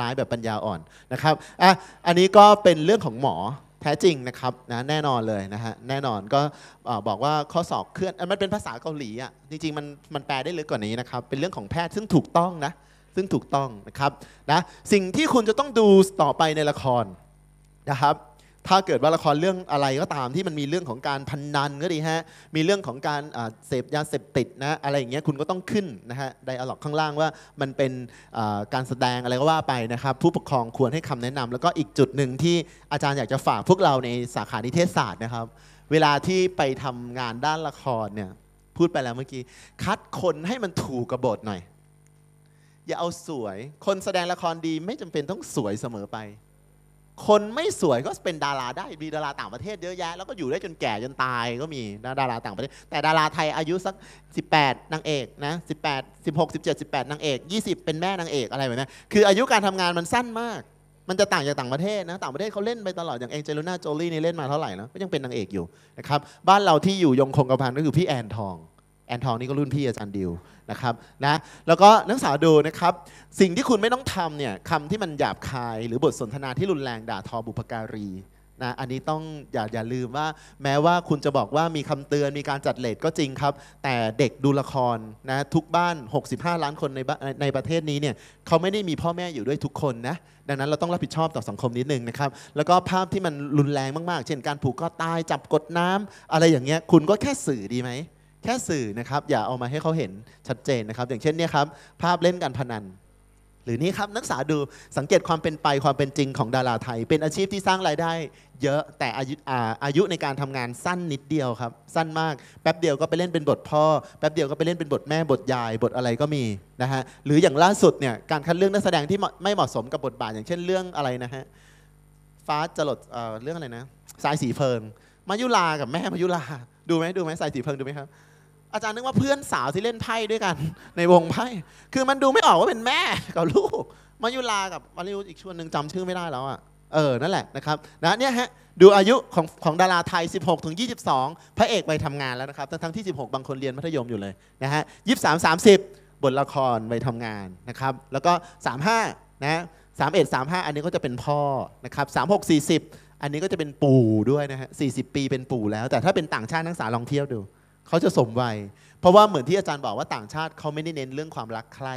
ร้ายแบบปัญญาอ่อนนะครับอ่ะอันนี้ก็เป็นเรื่องของหมอแท้จริงนะครับนะแน่นอนเลยนะฮะแน่นอนก็บอกว่าข้อสอบเคลื่อนมันเป็นภาษาเกาหลีอ่ะจริงๆมันมันแปลได้ลึกกว่านี้นะครับเป็นเรื่องของแพทย์ซึ่งถูกต้องนะซึ่งถูกต้องนะครับนะสิ่งที่คุณจะต้องดูต่อไปในละครนะครับถ้าเกิดว่าละครเรื่องอะไรก็ตาม ที่มันมีเรื่องของการพันนันก็ดีฮะ มีเรื่องของการเสพยาเสพติดนะ อะไรอย่างเงี้ยคุณก็ต้องขึ้นนะฮะไดอะล็อกข้างล่างว่ามันเป็นการแสดงอะไรก็ว่าไปนะครับผู้ปกครองควรให้คำแนะนำ แล้วก็อีกจุดหนึ่งที่อาจารย์อยากจะฝากพวกเราในสาขานิเทศศาสตร์นะครับ เวลาที่ไปทำงานด้านละครเนี่ยพูดไปแล้วเมื่อกี้คัดคนให้มันถูกกระบทหน่อยอย่าเอาสวย คนแสดงละครดีไม่จำเป็นต้องสวยเสมอไป คนไม่สวยก็เป็นดาราได้มีดาราต่างประเทศเยอะแยะแล้วก็อยู่ได้จนแก่จนตายก็มีนะดาราต่างประเทศ แต่ดาราไทยอายุสัก 18นางเอกนะ18 16 17 18นางเอก 20 เป็นแม่นางเอกอะไรแบบนี้คือ อายุการทำงานมันสั้นมาก มันจะต่างจากต่างประเทศนะต่างประเทศเขาเล่นไปตลอดอย่างเองเจลูน่าโจลี่นี่เล่นมาเท่าไหร่นะก็ยังเป็นนางเอกอยู่นะครับบ้านเราที่อยู่ยงคงกระพันก็คือพี่แอนทองแอนทองนี่ก็รุ่นพี่อาจารย์ดิวนะครับนะแล้วก็นักศึกษาดูนะครับ สิ่งที่คุณไม่ต้องทำเนี่ยคำที่มันหยาบคายหรือบทสนทนาที่รุนแรงด่าทอบุพการีนะอันนี้ต้องอย่าอย่าลืมว่าแม้ว่าคุณจะบอกว่ามีคำเตือน มีการจัดเลทก็จริงครับ แต่เด็กดูละครนะทุกบ้าน 65 ล้านคนในในประเทศนี้เนี่ยเขาไม่ได้มีพ่อแม่อยู่ด้วยทุกคนนะดังนั้นเราต้องรับผิดชอบต่อสังคมนิดนึงนะครับแล้วก็ภาพที่มันรุนแรงมากๆ เช่นการผูกคอตายจับกดน้ำ อะไรอย่างเงี้ยคุณก็แค่สื่อดีไหมแค่สื่อนะครับอย่าเอามาให้เขาเห็นชัดเจนนะครับอย่างเช่นเนี่ยครับภาพเล่นการพนัน หรือนี่ครับนักศึกษาดูสังเกตความเป็นไปความเป็นจริงของดาราไทย เป็นอาชีพที่สร้างรายได้เยอะแต่อายุอาอายุในการทำงานสั้นนิดเดียวครับสั้นมากแป๊บเดียวก็ไปเล่นเป็นบทพ่อ แป๊บเดียวก็ไปเล่นเป็นบทแม่บทยาย บทอะไรก็มีนะฮะหรืออย่างล่าสุดเนี่ยการคัดเลือกนักแสดงที่ไม่เหมาะสมกับบทบาทอย่างเช่นเรื่องอะไรนะฮะฟ้าจรดเเรื่องอะไรนะสายสีเพลิงมายุลากับแม่มายุลาดูไหมดูไหมสายสีเพลิงดูไหมครับอาจารย์นึกว่าเพื่อนสาวที่เล่นไพ่ด้วยกันในวงไพ่ คือมันดูไม่ออกว่าเป็นแม่ กับลูก มายุลากับมาริวอีกชวนหนึ่งจำชื่อไม่ได้แล้วอ่ะ เออ นั่นแหละนะครับ นะเนี่ยฮะดูอายุของของดาราไทย 16ถึง22 พระเอกไปทำงานแล้วนะครับ ทั้งที่ 16 บางคนเรียนมัธยมอยู่เลยนะฮะ 23 30 บทละครไปทำงานนะครับ แล้วก็ 35 นะ 31 35 อันนี้ก็จะเป็นพ่อนะครับ 36 40 อันนี้ก็จะเป็นปู่ด้วยนะฮะ 40 ปีเป็นปู่แล้ว แต่ถ้าเป็นต่างชาตินักศึกษาลองเที่ยวดูเขาจะสมวัยเพราะว่าเหมือนที่อาจารย์บอกว่าต่างชาติเขาไม่ได้เน้นเรื่องความรักใคร่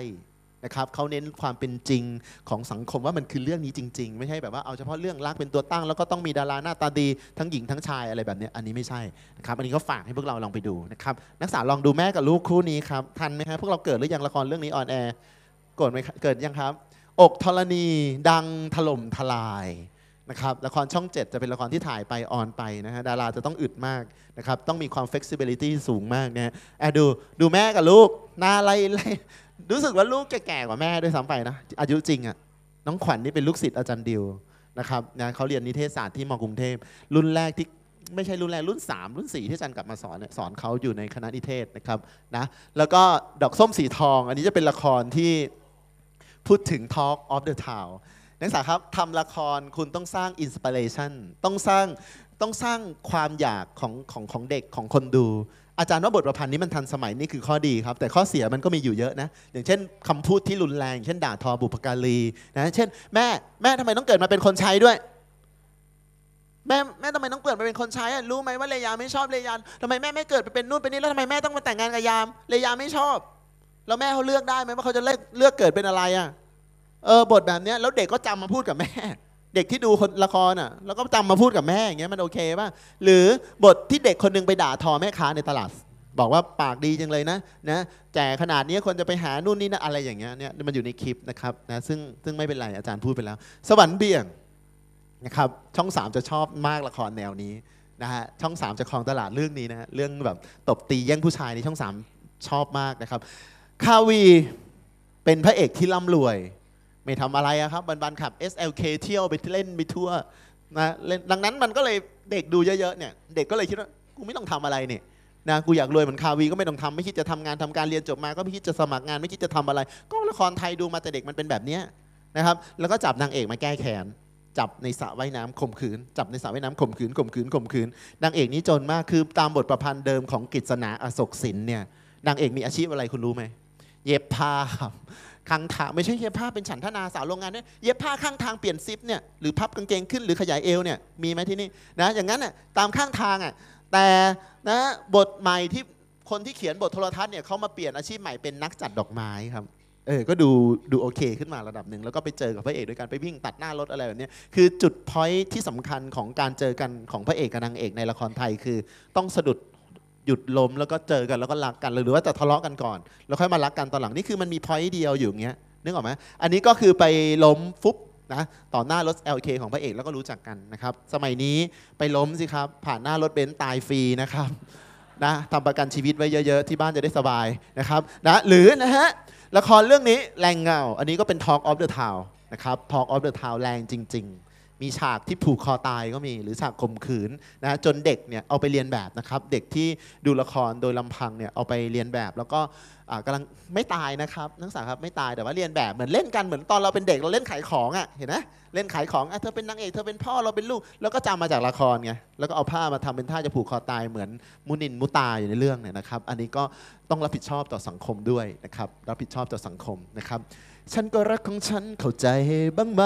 นะครับ เขาเน้นความเป็นจริงของสังคมว่ามันคือเรื่องนี้จริงๆ ไม่ใช่แบบว่าเอาเฉพาะเรื่องรักเป็นตัวตั้งแล้วก็ต้องมีดาราหน้าตาดี ทั้งหญิงทั้งชายอะไรแบบนี้อันนี้ไม่ใช่นะครับ อันนี้ก็ฝากให้พวกเราลองไปดูนะครับ นักศึกษาลองดูแม่กับลูกคู่นี้ครับ ทันไหมครับพวกเราเกิดหรือยังละครเรื่องนี้ออนแอร์เกิดไหมเกิดยังครับ อกธรณี ดังถล่มทลายะครับละครช่อง7จะเป็นละครที่ถ่ายไปออนไปนะฮะดาราจะต้องอึดมากนะครับต้องมีความ flexibility สูงมากนะฮะอะดู ดูแม่กับลูกหน้าไล่ไล่รู้สึกว่าลูกแก่แกว่าแม่ด้วยซ้ำไปนะอายุจริงอะ่ะน้องขวัญนี่เป็นลูกศิษย์อาจารย์ดิวนะครับนะเขาเรียนนิเทศศาสตร์ที่มกรุงเทพ รุ่นแรกที่ไม่ใช่รุ่นแรก รุ่น 3 รุ่น 4 ที่อาจารย์กลับมาสอนเนี่ยสอนเขาอยู่ในคณะนิเทศนะครับนะแล้วก็ดอกส้มสีทอง อันนี้จะเป็นละครที่พูดถึง Talk of the Town นักศึกษาครับทำละครคุณต้องสร้างอินสปิเรชันต้องสร้างต้องสร้างความอยากของของของเด็กของคนดู อาจารย์ว่าบทประพันธ์นี้มันทันสมัยนี่คือข้อดีครับ แต่ข้อเสียมันก็มีอยู่เยอะนะอย่างเช่น คำพูดที่รุนแรง เช่น ด่าทอบุพการีนะเช่นแม่แม่ทำไมต้องเกิดมาเป็นคนใช้ด้วย แม่แม่ทำไมต้องเกิดมาเป็นคนใช้รู้ไหมว่าเลยาไม่ชอบเลยานทำไมแม่ไม่เกิดไปเป็นนู่นเป็นนี่แล้วทำไมแม่ต้องมาแต่งงานกับยามเลยาไม่ชอบแล้วแม่เขาเลือกได้ไหมว่าเขาจะเลือกเลือกเกิดเป็นอะไรอ่ะเออบทแบบเนี้ยแล้วเด็กก็จำมาพูดกับแม่ เด็กที่ดูคนละครอ่ะแล้วก็จำมาพูดกับแม่อย่างเงี้ยมันโอเคป่ะหรือบทที่เด็กคนนึงไปด่าทอแม่ค้า ในตลาดบอกว่าปากดีจังเลยนะนะแจกขนาดนี้คนจะไปหานู่นนี่นะอะไรอย่างเงี้ยเนี่ยมันอยู่ในคลิปนะครับนะซึ่งซึ่งไม่เป็นไรอาจารย์พูดไปแล้ว สวรรค์เบี่ยงนะครับช่องสามจะชอบมากละครแนวนี้นะฮะช่องสามจะครองตลาดเรื่องนี้นะเรื่องแบบตบตีแย่งผู้ชายในช่องสามชอบมากนะครับคาวี เป็นพระเอกที่ร่ำรวยไม่ทำอะไรครับบันบันขับ SLK เที่ยวไปเล่นไปทั่วนะเล่นดังนั้นมันก็เลยเด็กดูเยอะๆเนี่ยเด็กก็เลยคิดว่ากูไม่ต้องทำอะไรเนี่ยนะกูอยากรวยเหมือนคาวีก็ไม่ต้องทำไม่คิดจะทำงานทำการเรียนจบมาก็ไม่คิดจะสมัครงานไม่คิดจะทำอะไร ก็ละครไทยดูมาแต่เด็กมันเป็นแบบนี้นะครับแล้วก็จับนางเอกมาแก้แค้นจับในสระว่ายน้ำข่มขืนจับในสระว่ายน้ำข่มขืนข่มขืนข่มขืนนางเอกนี้จนมากคือตามบทประพันธ์เดิมของกฤษณาอโศกสินเนี่ยนางเอกมีอาชีพอะไรคุณรู้ไหมเย็บผ้าครับคังถาไม่ใช่เย็บผ้าเป็นฉันทนาสาวโรงงานเนี่ยเย็บผ้าข้างทางเปลี่ยนซิปเนี่ยหรือพับกางเกงขึ้นหรือขยายเอวเนี่ยมีไหมที่นี่นะอย่างนั้นน่ะตามข้างทางอ่ะแต่นะบทใหม่ที่คนที่เขียนบทโทรทัศน์เนี่ยเขามาเปลี่ยนอาชีพใหม่เป็นนักจัดดอกไม้ครับเออก็ดูดูโอเคขึ้นมาระดับหนึ่งแล้วก็ไปเจอกับพระเอกด้วยกันไปวิ่งตัดหน้ารถอะไรแบบนี้คือจุดพอยที่สำคัญของการเจอกันของพระเอกกับนางเอกในละครไทยคือต้องสะดุดหยุดลมแล้วก็เจอกันแล้วก็รักกันหรือว่าจะทะเลาะกันก่อนแล้วค่อยมารักกันตอนหลังนี่คือมันมีพอยต์เดียวอยู่เงี้ยนึกออกไหมอันนี้ก็คือไปล้มฟุบนะต่อหน้ารถ LK ของพระเอก แล้วก็รู้จักกันนะครับสมัยนี้ไปล้มสิครับผ่านหน้ารถเบนซ์ตายฟรีนะครับนะทำประกันชีวิตไว้เยอะๆที่บ้านจะได้สบายนะครับนะหรือนะฮะละครเรื่องนี้แรงเงาอันนี้ก็เป็น Talk of the Town นะครับ Talk of the Town แรงจริงๆมีฉากที่ผูกคอตายก็มีหรือฉากข่มขืนนะจนเด็กเนี่ยเอาไปเรียนแบบนะครับเด็กที่ดูละครโดยลำพังเนี่ยเอาไปเรียนแบบแล้วก็กำลังไม่ตายนะครับนักศึกษาครับไม่ตายแต่ว่าเรียนแบบ เหมือนเล่นกันเหมือนตอนเราเป็นเด็กเราเล่นขายของอะ่ะเห็นไหมเล่นขายของอ่ะเธอเป็นนางเอกเธอเป็นพ่อเราเป็นลูกแล้วก็จำมาจากละครไงแล้วก็เอาผ้ามาทำเป็นท่าจะผูกคอตายเหมือนมุนินมุตาอยู่ในเรื่องเนี่ยนะครับ อันนี้ก็ต้องรับผิดชอบต่อสังคมด้วยนะครับรับผิดชอบต่อสังคมนะครับฉันก็รักของฉันเข้าใจบ้างไหม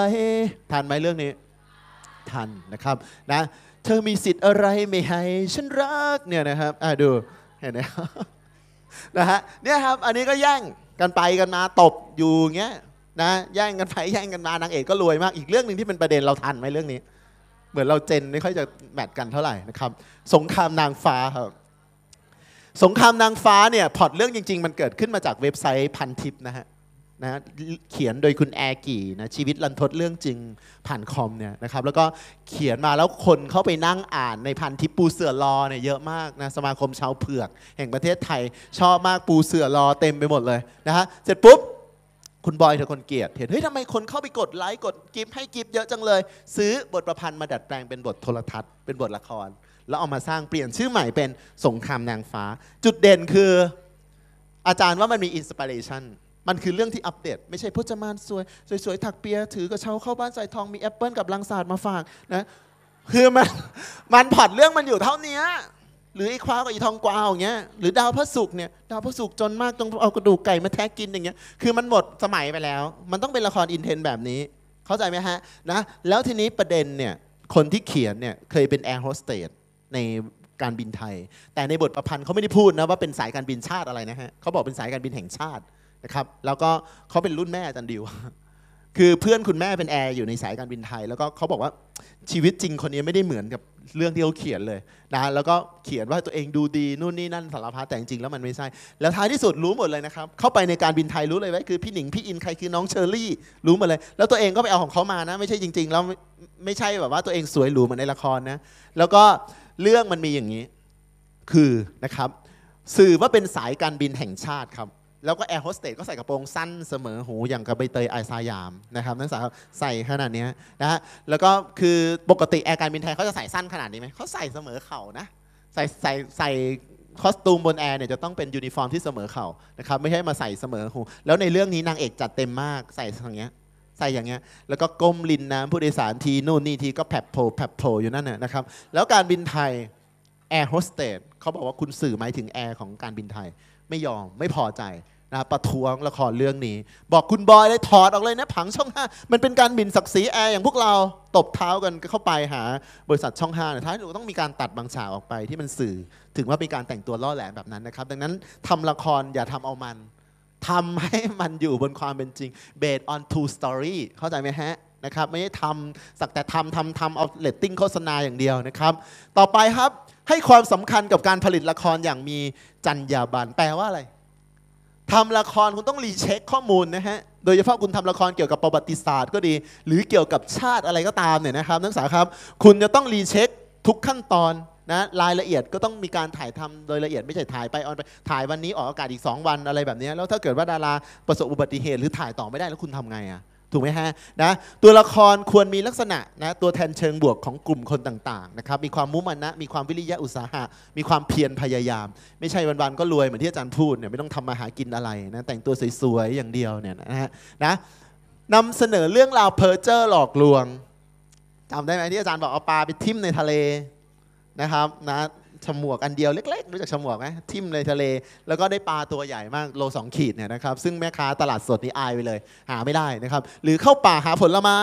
ทานไหมเรื่องนี้ทันนะครับนะเธอมีสิทธิ์อะไรไม่ให้ฉันรักเนี่ยนะครับอ่ะดูเห็นไหมนะฮะเนี่ยครับ อันนี้ก็แย่งกันไปกันมา ตบอยู่เงี้ยนะแย่งกันไปแย่งกันมานางเอกก็รวยมาก อีกเรื่องหนึ่งที่เป็นประเด็นเราทันไหมเรื่องนี้ เหมือนเราเจนไม่ค่อยจะแมทกันเท่าไหร่นะครับสงครามนางฟ้าครับสงครามนางฟ้าเนี่ยพอดเรื่องจริง ๆ มันเกิดขึ้นมาจากเว็บไซต์พันทิปนะฮะนะเขียนโดยคุณแอร์กี่นะชีวิตลันทดเรื่องจริงผ่านคอมเนี่ยนะครับแล้วก็เขียนมาแล้วคนเข้าไปนั่งอ่านในพันทิปปูเสือรอเนี่ยเยอะมากนะสมาคมชาวเผือกแห่งประเทศไทยชอบมากปูเสือรอเต็มไปหมดเลยนะฮะเสร็จปุ๊บคุณบอยเธอคนเกียดเห็นเฮ้ยทำไมคนเข้าไปกดไลค์กดกิฟต์ให้กิฟต์เยอะจังเลย ซื้อบทประพันธ์มาดัดแปลงเป็นบทโทรทัศน์เป็นบทละครแล้วเอามาสร้างเปลี่ยนชื่อใหม่เป็นสงครามนางฟ้า จุดเด่นคืออาจารย์ว่ามันมีอินสปิเรชันมันคือเรื่องที่อัปเดต ไม่ใช่พจมานสวยสวยๆถักเปียถือกระเช้าเข้าบ้านใส่ทองมีแอปเปิลกับลังสาดมาฝากนะคือมันมันผัดเรื่องมันอยู่เท่านี้หรือไอ้คว้ากับอีทองกวาวอย่างเงี้ยหรือดาวพระศุกร์เนี่ยดาวพระศุกร์จนมากต้องเอากระดูกไก่มาแทะกินอย่างเงี้ยคือมันหมดสมัยไปแล้ว มันต้องเป็นละครอินเทนแบบนี้ เข้าใจไหมฮะนะแล้วทีนี้ประเด็นเนี่ยคนที่เขียนเนี่ยเคยเป็นแอร์โฮสเตสในการบินไทย แต่ในบทประพันธ์เขาไม่ได้พูดนะว่าเป็นสายการบินชาติอะไรนะฮะเขาบอกเป็นสายการบินแห่งชาติะครับแล้วก็เขาเป็นรุ่นแม่อาจารย์ดิว คือเพื่อนคุณแม่เป็นแอร์อยู่ในสายการบินไทยแล้วก็เขาบอกว่าชีวิตจริงคนนี้ไม่ได้เหมือนกับเรื่องที่เขาเขียนเลยนะแล้วก็เขียนว่าตัวเองดูดีนู่นนี่นั่นสารพัดแต่จริงแล้วมันไม่ใช่ แล้วท้ายที่สุดรู้หมดเลยนะครับ เข้าไปในการบินไทยรู้เลยว่าคือพี่หนิงพี่อินใครคือน้องเชอรี่รู้หมดเลยแล้วตัวเองก็ไปเอาของเขามานะ ไม่ใช่จริงๆแล้วไม่ใช่แบบว่าตัวเองสวยหรูเหมือนในละครนะแล้วก็เรื่องมันมีอย่างนี้ คือนะครับ สื่อว่าเป็นสายการบินแห่งชาติครับแล้วก็แอร์โฮสเตสก็ใส่กระโปรงสั้นเสมอหูอย่างกับใบเตยไอซายามนะครับนักศึกษาใส่ขนาดนี้นะฮะแล้วก็คือปกติแอร์การบินไทยเขาจะใส่สั้นขนาดนี้ไหมเขาใส่เสมอเข่านะใส่ใส่ใส่คอสตูมบนแอร์เนี่ยจะต้องเป็นยูนิฟอร์มที่เสมอเข่านะครับไม่ใช่มาใส่เสมอหู แล้วในเรื่องนี้นางเอกจัดเต็มมากใส่อย่างเงี้ยใส่อย่างเงี้ยแล้วก็ก้มลินน้ำผู้โดยสารทีนู่นนี่ที ก็แผลโผล่แผลโผล่อยู่นั่นน่ะนะครับแล้วการบินไทยแอร์โฮสเตสเขาบอกว่าคุณสื่อหมายถึงแอร์ของการบินไทยไม่ยอมไม่พอใจนะประท้วงละครเรื่องนี้ บอกคุณบอยเลยถอดออกเลยนะผังช่องห้ามันเป็นการบินศักดิ์ศรีแอร์ อย่างพวกเราตบเท้ากันเข้าไปหา บริษัทช่องห้าท้ายสุดต้องมีการตัดบางฉากออกไปที่มันสื่อ ถึงว่ามีการแต่งตัวล่อแหลมแบบนั้นนะครับ ดังนั้นทำละครอย่าทำเอามันทำให้มันอยู่บนความเป็นจริง based on t สต story เข้าใจไหมฮะนะครับไม่ได้ทำสักแต่ทำทำทำเอาเลตติ้งโฆษณาอย่างเดียวนะครับ ต่อไปครับให้ความสำคัญกับการผลิตละครอย่างมีจรรยาบรรณแปลว่าอะไรทำละครคุณต้องรีเช็คข้อมูลนะฮะ โดยเฉพาะคุณทำละครเกี่ยวกับประวัติศาสตร์ก็ดี หรือเกี่ยวกับชาติอะไรก็ตามเนี่ยนะครับนักศึกษาครับ คุณจะต้องรีเช็คทุกขั้นตอนนะรายละเอียดก็ต้องมีการถ่ายทำโดยละเอียดไม่ใช่ถ่ายไปออนไปถ่ายวันนี้ออกอากาศอีก 2 วันอะไรแบบนี้แล้วถ้าเกิดว่าดารา ประสบอุบัติเหตุหรือถ่ายต่อไม่ได้แล้วคุณทำไงอะ่ะถูกไหมฮะนะตัวละครควรมีลักษณะนะตัวแทนเชิงบวกของกลุ่มคนต่างๆนะครับมีความมุมานะ มีความวิริยะอุตสาหะมีความเพียรพยายาม ไม่ใช่วันๆก็รวยเหมือนที่อาจารย์พูดเนี่ยไม่ต้องทำมาหากินอะไรนะแต่งตัวสวยๆ อย่างเดียวเนี่ยนะฮะนะนำเสนอเรื่องราวเพอร์เจอร์หลอกลวงจำได้ไหมที่อาจารย์บอกเอาปลาไปทิ่มในทะเลนะครับนะฉมวกอันเดียวเล็กๆรู้จักฉมวกไหมทิ่มในทะเลแล้วก็ได้ปลาตัวใหญ่มาก โลสองขีดเนี่ยนะครับซึ่งแม่ค้าตลาดสดนี่อายไปเลยหาไม่ได้นะครับหรือเข้าป่าหาผลไม้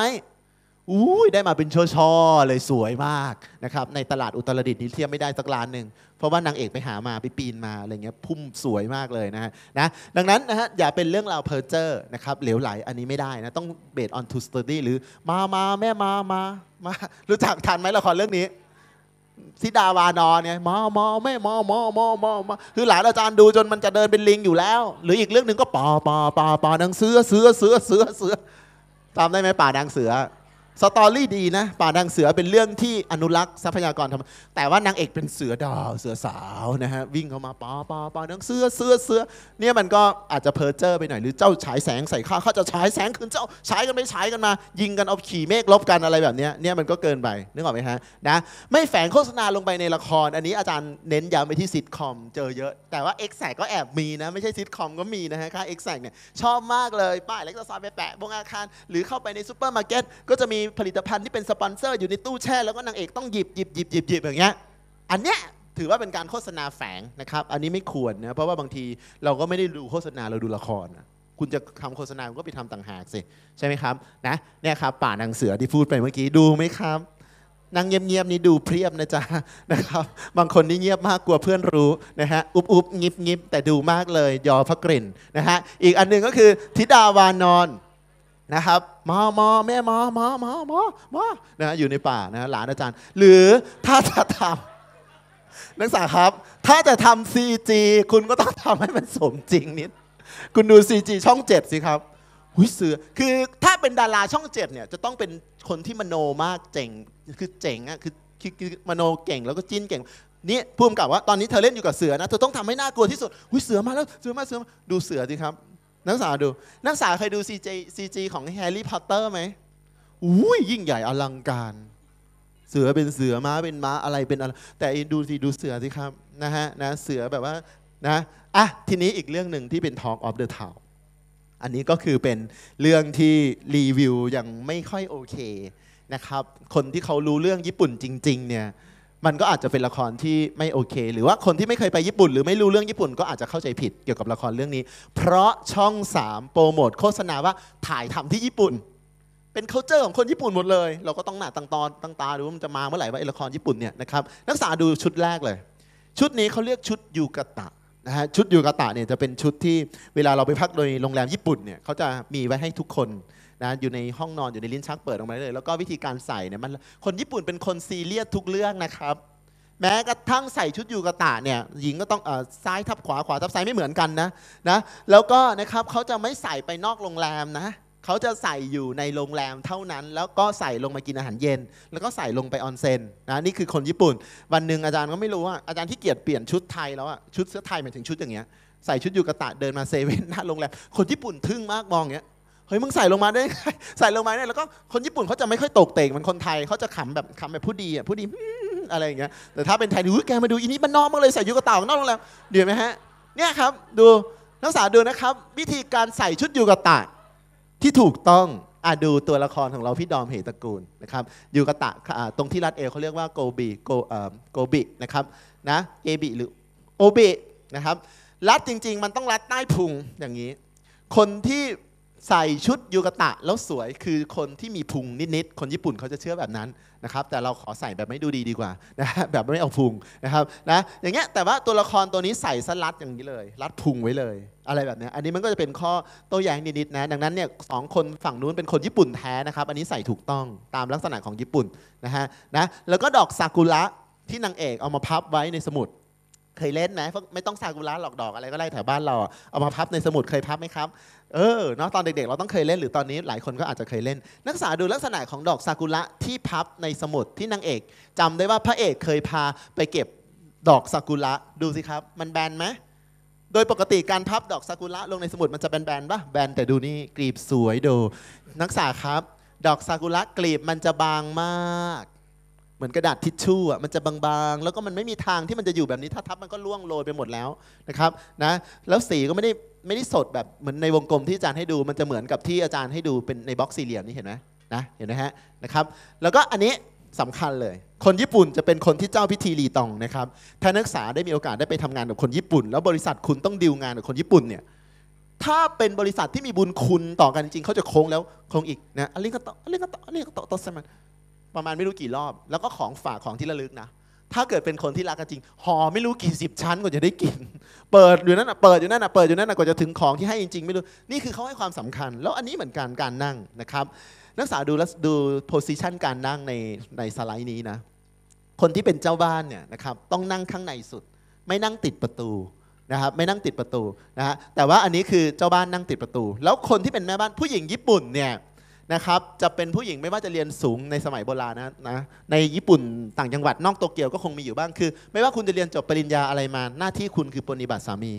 อู้ได้มาเป็นช่อๆ เลยสวยมากนะครับในตลาดอุตรดิตถ์นี่เทียบไม่ได้สักร้านหนึ่งเพราะว่านางเอกไปหามาไปปีนมาอะไรเงี้ยพุ่มสวยมากเลยนะะนะดังนั้นนะฮะอย่าเป็นเรื่องราวเพอร์เจอร์นะครับเหลวไหลอันนี้ไม่ได้นะต้องเบสออนทูสตอรี่หรือมามาแม่มามามารู้จักทันไหมละครเรื่องนี้สิดาวานอนเนี่ยมอมอไม่มอมอมอมอมอคือหลานอาจารย์ดูจนมันจะเดินเป็นลิงอยู่แล้ว หรืออีกเรื่องหนึ่งก็ปอปอปอปอนังเสือ เสือ เสือ เสือ เสือจำได้ไหมป่านังเสือสตอรี่ดีนะป่านางเสือเป็นเรื่องที่อนุรักษ์ทรัพยากรทำแต่ว่านางเอกเป็นเสือดาวเสือสาวนะฮะวิ่งเข้ามาปอปอปอนางเสือเสือเสือเนี่ยมันก็อาจจะเพร์เจอร์ไปหน่อยหรือเจ้าฉายแสงใส่ข้าเขาจะฉายแสงคืนเจ้าฉายกันไปฉายกันมา ยิงกันเอาขี่เมฆลบกันอะไรแบบนี้เนี่ยมันก็เกินไปนึกออกไหมฮะนะไม่แฝงโฆษณาลงไปในละครอันนี้อาจารย์เน้นย้ำไปที่ซิทคอม เจอเยอะ แต่ว่าเอ็กแสก็แอบมีนะไม่ใช่ซิทคอมก็มีนะฮะค่ะเอ็กแสเนี่ยชอบมากเลยป้ายเล็กซอไปแปะบนอาคารหรือเข้าไปในซูเปอร์มาร์เก็ตก็จะมีผลิตภัณฑ์ที่เป็นสปอนเซอร์อยู่ในตู้แช่ แล้วก็นางเอกต้องหยิบหยิบหยิบหยิบหยิบอย่างเงี้ยอันเนี้ยถือว่าเป็นการโฆษณาแฝงนะครับ อันนี้ไม่ควรนะ เพราะว่าบางทีเราก็ไม่ได้ดูโฆษณาเราดูละครนะคุณจะทำโฆษณาคุณก็ไปทำต่างหากสิ ใช่ไหมครับนะเนี่ยครับป่านางเสือที่พูดไปเมื่อกี้ดูไหมครับนางเงียบๆนี่ดูเพียบนะจ๊ะนะครับบางคนนี่เงียบมากกลัวเพื่อนรู้นะฮะอุบอุบงิบงิบแต่ดูมากเลยยอพระกลิ่นนะฮะอีกอันหนึ่งก็คือธิดาวานอนนะครับมอ มอ แม่มอมอมอ มอมอนะอยู่ในป่านะหลานอาจารย์ หรือถ้าจะทำนักศึกษาครับ ถ้าจะทำซีจีคุณก็ต้องทำให้มันสมจริงนิด คุณดูซีจีช่องเจ็ดสิครับ หุยเสือคือถ้าเป็นดาราช่องเจ็ดเนี่ยจะต้องเป็นคนที่มโนมากเจ๋ง คือเจ๋งอ่ะคือคือมโนเก่งแล้วก็จิ้นเก่งนี่พูดกับว่าตอนนี้เธอเล่นอยู่กับเสือนะ เธอต้องทำให้น่ากลัวที่สุดหุยเสือมาแล้วเสือมาเสือมาดูเสือสิครับนักศึกษาดู นักศึกษาเคยดูซีจีของแฮร์รี่พอตเตอร์ไหมอุ้ยยิ่งใหญ่อลังการ เสือเป็นเสือ ม้าเป็นม้าอะไรเป็นอะไร แต่ดูสิดูเสือสิครับนะฮะนะเสือแบบว่านะอ่ะทีนี้อีกเรื่องหนึ่งที่เป็น Talk of the Town อันนี้ก็คือเป็นเรื่องที่รีวิวยังไม่ค่อยโอเคนะครับ คนที่เขารู้เรื่องญี่ปุ่นจริง ๆเนี่ยมันก็อาจจะเป็นละครที่ไม่โอเค หรือว่าคนที่ไม่เคยไปญี่ปุ่นหรือไม่รู้เรื่องญี่ปุ่นก็อาจจะเข้าใจผิดเกี่ยวกับละครเรื่องนี้ เพราะช่อง 3 โปรโมทโฆษณาว่าถ่ายทำที่ญี่ปุ่น เป็นเคาเจอร์ของคนญี่ปุ่นหมดเลย เราก็ต้องหน้าตั้งตอนตั้งตาดูว่ามันจะมาเมื่อไหร่ว่าละครญี่ปุ่นเนี่ยนะครับนักศึกษา ดูชุดแรกเลย ชุดนี้เขาเรียกชุดยูกะตะนะฮะชุดยูกาตะเนี่ยจะเป็นชุดที่เวลาเราไปพักโดยโรงแรมญี่ปุ่นเนี่ยเขาจะมีไว้ให้ทุกคนนะอยู่ในห้องนอนอยู่ในลิ้นชักเปิด ออกมาเลย แล้วก็วิธีการใส่เนี่ยมันคนญี่ปุ่นเป็นคนซีเรียสทุกเรื่องนะครับ แม้กระทั่งใส่ชุดยูกาตะเนี่ยหญิงก็ต้องอซ้ายทับขวาขวาทับซ้ายไม่เหมือนกันนะนะแล้วก็นะครับเขาจะไม่ใส่ไปนอกโรงแรมนะเขาจะใส่อยู่ในโรงแรม เท่านั้น แล้วก็ใส่ลงมากินอาหารเย็น แล้วก็ใส่ลงไปออนเซ็นนะนี่คือคนญี่ปุ่น วันหนึ่งอาจารย์ก็ไม่รู้ว่าอาจารย์ที่เกียรติเปลี่ยนชุดไทยแล้วอะชุดเสื้อไทยหมายถึงชุดอย่างเงี้ยใส่ชุดยูกะตะเดินมาเซเว่นหน้าโรงแรมคนญี่ปุ่นทึ่งมากมองเงี้ยเฮ้ยมึงใส่ลงมาได้ ใส่ลงมาได้แล้วก็คนญี่ปุ่นเขาจะไม่ค่อยตกเตกเหมือนคนไทยเขาจะขำแบบขำแบบผู้ดีอ่ะผู้ดีอะไรอย่างเงี้ยแต่ถ้าเป็นไทยดูแกมาดูอันี้มันนอกมากเลยใส่ยูกะตะนอกโรงแรมเดี๋ยวไหมฮะเนี่ยครับ ดูนักศึกษาดูนะครับวิธีการใส่ชุดยูกะตาที่ถูกต้องอะดูตัวละครของเราพี่ดอมเหตกูลนะครับ อยู่กะตะ ตรงที่รัฐเอเขาเรียกว่าโกบีโกโกบินะครับ นะเอบิหรือโอบินะครับ รัดจริงๆ มันต้องรัดใต้พุงอย่างนี้ คนที่ใส่ชุดยูกะตะแล้วสวยคือคนที่มีพุงนิดๆ คนญี่ปุ่นเขาจะเชื่อแบบนั้นนะครับแต่เราขอใส่แบบไม่ดูดีดีกว่านะแบบไม่เอาพุงนะครับนะอย่างเงี้ยแต่ว่าตัวละครตัวนี้ใส่สลัดอย่างนี้เลย รัดพุงไว้เลยอะไรแบบนี้อันนี้มันก็จะเป็นข้อตัวแย้งนิดๆนะดังนั้นเนี่ยสองคนฝั่งนู้นเป็นคนญี่ปุ่นแท้นะครับอันนี้ใส่ถูกต้องตามลักษณะของญี่ปุ่นนะฮะนะแล้วก็ดอกซากุระที่นางเอกเอามาพับไว้ในสมุดเคยเล่นไหมไม่ต้องซากุระหลอกดอกอะไรก็ได้แถวบ้านเราเอามาพับในสมุดเคยพับไหมครับ เออเนาะตอนเด็กๆเราต้องเคยเล่น หรือตอนนี้หลายคนก็อาจจะเคยเล่น นักศึกษาดูลักษณะของดอกซากุระที่พับในสมุดที่นางเอก จำได้ว่าพระเอกเคยพาไปเก็บดอกซากุระดูสิครับ มันแบนไหม โดยปกติการพับดอกซากุระลงในสมุดมันจะแบนๆปะแบนแต่ดูนี่กลีบสวยดูนักศึกษาครับ ดอกซากุระกลีบมันจะบางมากมือนกระดาษทิชชู่อ่ะมันจะบางๆ แล้วก็มันไม่มีทางที่มันจะอยู่แบบนี้ถ้าทับมันก็ล่วงโรยไปหมดแล้วนะครับนะแล้วสีก็ไม่ได้ไม่ได้สดแบบเหมือนในวงกลมที่อาจารย์ให้ดูมันจะเหมือนกับที่อาจารย์ให้ดูเป็นในบ็อกสี่เหลี่ยมนี่เห็นไหมนะเห็นไหมฮะนะครับแล้วก็อันนี้สำคัญเลยคนญี่ปุ่นจะเป็นคนที่เจ้าพิธีรีตองนะครับ ถ้านักศึกษาได้มีโอกาสได้ไปทำงานกับคนญี่ปุ่น แล้วบริษัทคุณต้องดีลงานกับคนญี่ปุ่นเนี่ยถ้าเป็นบริษัทที่มีบุญคุณต่อกันจริงเขาจะโค้งแล้วโค้งอีกนะอะไรก็ต่ออะไรก็ต่ออะไรก็ต่อต่อสมันประมาณ ไม่รู้กี่รอบแล้วก็ของฝากของที่ระลึกนะ ถ้าเกิดเป็นคนที่รักกันจริงห่อไม่รู้กี่สิบชั้น กว่าจะได้กิน เปิดอยู่นั่นอ่ะเปิดอยู่นั่นอ่ะเปิดอยู่นั่นอ่ะกว่าจะถึงของที่ให้จริง ๆ ไม่รู้ นี่คือเขาให้ความสำคัญ แล้วอันนี้เหมือนกันการนั่งนะครับนักศึกษาดูดูโพสิชันการนั่งในในสไลด์นี้ นะ คนที่เป็นเจ้าบ้านเนี่ยนะครับต้องนั่งข้างในสุด ไม่นั่งติดประตูนะครับไม่นั่งติดประตูนะฮะแต่ว่าอันนี้คือเจ้าบ้านนั่งติดประตู แล้วคนที่เป็นแม่บ้านผู้หญิงญี่ปุ่นเนี่ยนะครับ จะเป็นผู้หญิงไม่ว่าจะเรียนสูงในสมัยโบราณนะนะ ในญี่ปุ่นต่างจังหวัดนอกโตเกียวก็คงมีอยู่บ้างคือ ไม่ว่าคุณจะเรียนจบปริญญาอะไรมาหน้าที่คุณคือปฏิบัติสามี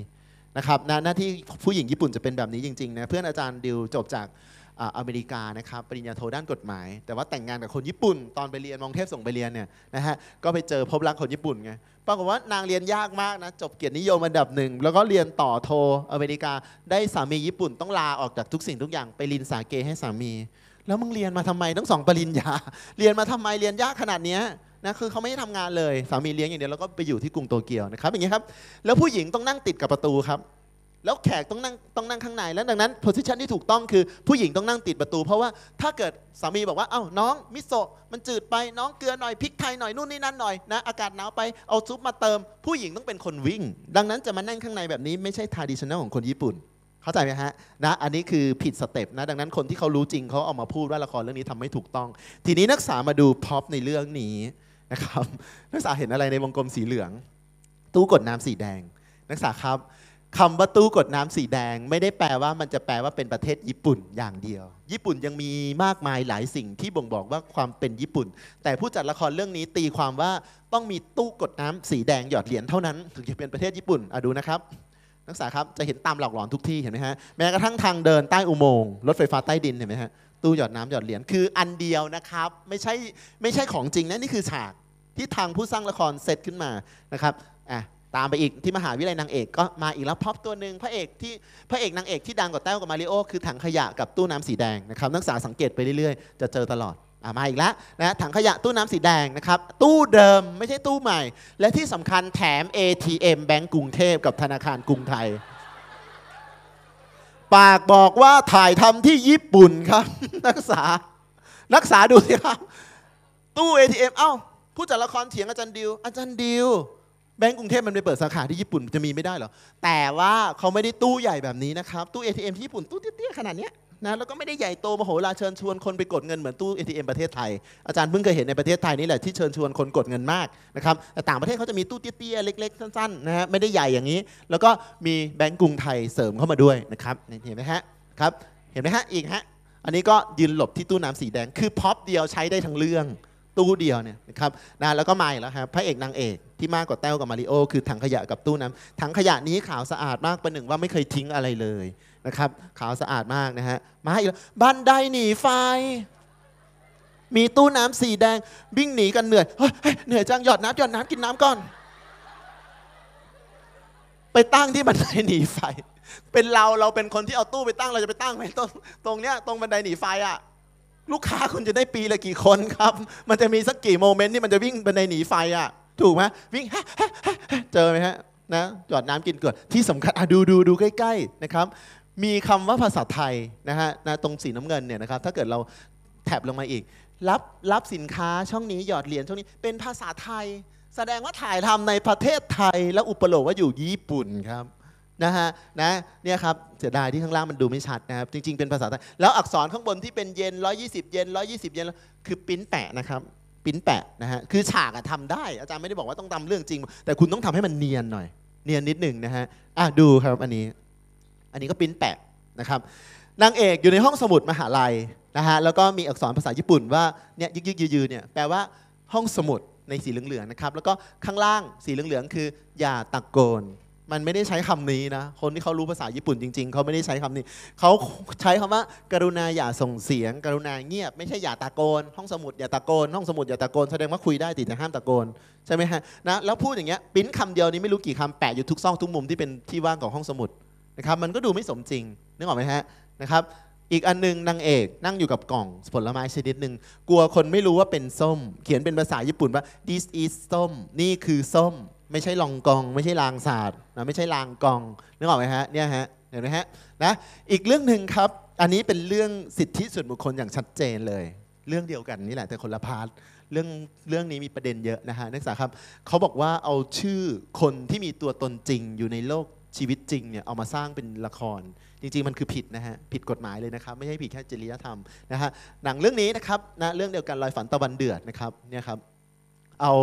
นะครับนหน้าที่ผู้หญิงญี่ปุ่นจะเป็นแบบนี้จริงๆนะเพื่อนอาจารย์ดิวจบจากอเมริกานะครับปริญญาโทด้านกฎหมาย แต่ว่าแต่งงานกับคนญี่ปุ่นตอนไปเรียนมองเทพส่งไปเรียนเนี่ยนะฮะก็ไปเจอพบรักคนญี่ปุ่นไงปรากฏว่านางเรียนยากมากนะจบเกียรตินิยมอันดับหนึ่งแล้วก็เรียนต่อโทอเมริกาได้สามีญี่ปุ่นต้องลาออกจากทุกสิ่งทุกอย่าง ไปรินสาเกให้สามีแล้วมึงเรียนมาทำไม ต้องสองปริญญาเรียนมาทำไมเรียนยากขนาดนี้นะคือเขาไม่ได้ทำงานเลยสามีเลี้ยงอย่างเดียวแล้วก็ไปอยู่ที่กรุงโตเกียวนะครับอย่างเงี้ยครับ แล้วผู้หญิงต้องนั่งติดกับประตูครับแล้วแขกต้องนั่งต้องนั่งข้างใน แล้วดังนั้นโพสิชันที่ถูกต้องคือผู้หญิงต้องนั่งติดประตู เพราะว่าถ้าเกิด สามีบอกว่า เอ้า น้องมิโซะมันจืดไปน้องเกลือหน่อยพริกไทยหน่อยนู่นนี่นั่นหน่อยนะอากาศหนาวไปเอาซุปมาเติม ผู้หญิงต้องเป็นคนวิ่ง ดังนั้นจะมานั่งข้างในแบบนี้ ไม่ใช่ทาดิชแนลของคนญี่ปุ่น เข้าใจไหมฮะนะอันนี้คือผิดสเต็ปนะดังนั้นคนที่เขารู้จริงเขาเออกมาพูดว่าละครเรื่องนี้ทำไม่ถูกต้อง ทีนี้นักศึกษามาดูพ็อปในเรื่องนี้นะครับนักศึกษาเห็นอะไรในวงกลมสีเหลือง ตู้กดน้ำสีแดงนักศึกษาครับคำว่าตู้กดน้ำสีแดงไม่ได้แปลว่ามันจะแปลว่าเป็นประเทศญี่ปุ่นอย่างเดียว ญี่ปุ่นยังมีมากมายหลายสิ่งที่บ่งบอกว่าความเป็นญี่ปุ่น แต่ผู้จัดละครเรื่องนี้ตีความว่าต้องมีตู้กดน้ำสีแดงหยอดเหรียญเท่านั้นถึงจะเป็นประเทศญี่ปุ่นอะดูนะครับนักศึกษาครับจะเห็นตามหลอกหลอนทุกที่เห็นไหมฮะแม้กระทั่งทางเดินใต้อุโมงค์รถไฟฟ้าใต้ดินเห็นไหมฮะตู้หยอดน้ำหยอดเหรียญคืออันเดียวนะครับ ไม่ใช่ไม่ใช่ของจริงนะนี่คือฉากที่ทางผู้สร้างละครเซตขึ้นมานะครับอ่ะตามไปอีกที่มหาวิทยาลัยนางเอกก็มาอีกแล้วพ็อปตัวหนึ่งพระเอกที่พระเอกนางเอก ที่ดังกว่าแต้วกับมาริโอ คือ ถังขยะกับตู้น้ำสีแดงนะครับนักศึกษาสังเกตไปเรื่อยๆจะเจอตลอดอมาอีกแล้วนะถังขยะตู้น้ำสีแดงนะครับ ตู้เดิมไม่ใช่ตู้ใหม่ และที่สำคัญแถม ATM แบงก์กรุงเทพกับธนาคารกรุงไทย ปากบอกว่าถ่ายทำที่ญี่ปุ่นครับ นักศึกษานักศึกษาดูสิครับ ตู้ ATM เอ้าผู้จัดละครเถียงอาจารย์ดิวอาจารย์ดิวแบงก์กรุงเทพมันไปเปิดสาขาที่ญี่ปุ่นจะมีไม่ได้เหรอ แต่ว่าเขาไม่ได้ตู้ใหญ่แบบนี้นะครับ ตู้ ATM ที่ญี่ปุ่นตู้เตี้ยๆขนาดนี้นะ แล้วก็ไม่ได้ใหญ่โตมโหฬารเชิญชวน คนไปกดเงินเหมือนตู้ ATM ประเทศไทย อาจารย์เพิ่งเคยเห็นในประเทศไทยนี่แหละที่เชิญชวนคนกดเงินมากนะครับ แต่ต่างประเทศเขาจะมีตู้เตี้ยๆเล็ก ๆ สั้นๆนะฮะ ไม่ได้ใหญ่อย่างนี้ แล้วก็มีแบงก์กรุงไทยเสริมเข้ามาด้วยนะครับ เห็นไหมฮะ ครับ เห็นไหมฮะ อีกฮะ อันนี้ก็ยืนหลบที่ตู้น้ำสีแดง คือพ็อปเดียวใช้ได้ทั้งเรื่องตู้เดียวเนี่ยนะครับนะแล้วก็มาอีกแล้วครับพระเอกนางเอกที่มากกว่าแต้วกับมาริโอคือถังขยะกับตู้น้ำถังขยะนี้ขาวสะอาดมากประหนึ่งว่าไม่เคยทิ้งอะไรเลยนะครับขาวสะอาดมากนะฮะมาอีกแล้วบันไดหนีไฟ มีตู้น้ำสีแดงวิ่งหนีกันเหนื่อยเฮ้ยเหนื่อยจังหยอดน้ำหยอดน้ำกินน้ำก่อน ไปตั้งที่บันไดหนีไฟเป็นเราเราเป็นคนที่เอาตู้ไปตั้งเราจะไปตั้งไหมตรงตรงเนี้ยตรงบันไดหนีไฟอ่ะลูกค้าคุณจะได้ปีละกี่คนครับ มันจะมีสักกี่โมเมนต์ที่มันจะวิ่งไปในหนีไฟอ่ะ ถูกไหมวิ่งเจอไหมฮะนะจอดน้ำกินเกิดที่สำคัญดูดูดูใกล้ๆนะครับ มีคำว่าภาษาไทยนะฮะนะตรงสีน้ำเงินเนี่ยนะครับ ถ้าเกิดเราแถบลงมาอีก รับรับสินค้าช่องนี้หยอดเหรียญช่องนี้เป็นภาษาไทย แสดงว่าถ่ายทำในประเทศไทยและอุปโลกว่าอยู่ญี่ปุ่นครับนะฮะนะเนี่ยครับเสียดายที่ข้างล่างมันดูไม่ชัดนะครับจริง ๆ เป็นภาษาไทยแล้วอักษรข้างบนที่เป็นเย็น 120 เย็น120 เย็นคือปิ้นแปะนะครับปิ้นแปะนะฮะคือฉากอะทำได้ อาจารย์ไม่ได้บอกว่าต้องทำเรื่องจริง แต่คุณต้องทำให้มันเนียนหน่อย เนียนนิดหนึ่งนะฮะอ่ะดูครับอันนี้ อันนี้ก็ปิ้นแปะนะครับนางเอกอยู่ในห้องสมุดมหาลัยนะฮะแล้วก็มีอักษรภาษาญี่ปุ่นว่าเนี่ยยึกยึกยืนเนี่ยแปลว่าห้องสมุดในสีเหลืองๆนะครับแล้วก็ข้างล่างสีเหลืองๆคืออย่าตะโกนมันไม่ได้ใช้คำนี้นะ คนที่เขารู้ภาษาญี่ปุ่นจริงๆ เขาไม่ได้ใช้คำนี้ เขาใช้คำว่า กรุณาอย่าส่งเสียง กรุณาเงียบ ไม่ใช่อย่าตะโกน ห้องสมุดอย่าตะโกน ห้องสมุดอย่าตะโกน แสดงว่าคุยได้แต่ห้ามตะโกนใช่ไหมฮะ นะ แล้วพูดอย่างเงี้ย ปิ้นคำเดียวนี้ไม่รู้กี่คำแปะอยู่ทุกซอกทุกมุมที่เป็นที่ว่างของห้องสมุดนะครับ มันก็ดูไม่สมจริงนึกออกไหมฮะนะครับ อีกอันนึงนางเอกนั่งอยู่กับกล่องผลไม้ชนิดหนึ่งกลัวคนไม่รู้ว่าเป็นส้ม เขียนเป็นภาษาญี่ปุ่นว่า this is ส้มนี่คือส้มไม่ใช่ลองกอง ไม่ใช่ลางศาสตร์นะไม่ใช่ลางกองนึกออกไหมฮะเนี่ยฮะเห็นไหมฮะนะอีกเรื่องหนึ่งครับอันนี้เป็นเรื่องสิทธิส่วนบุคคลอย่างชัดเจนเลย เรื่องเดียวกันนี่แหละแต่คนละพาร์ทเรื่องเรื่องนี้มีประเด็นเยอะนะฮะนักศึกษาครับเขาบอกว่าเอาชื่อคนที่มีตัวตนจริง อยู่ในโลกชีวิตจริงเนี่ยเอามาสร้างเป็นละคร จริง ๆมันคือผิดนะฮะผิดกฎหมายเลยนะครับไม่ใช่ผิดแค่จริยธรรมนะฮะหนังเรื่องนี้นะครับนะเรื่องเดียวกันลอยฝันตะวันเดือดนะครับเนี่ยครับเอา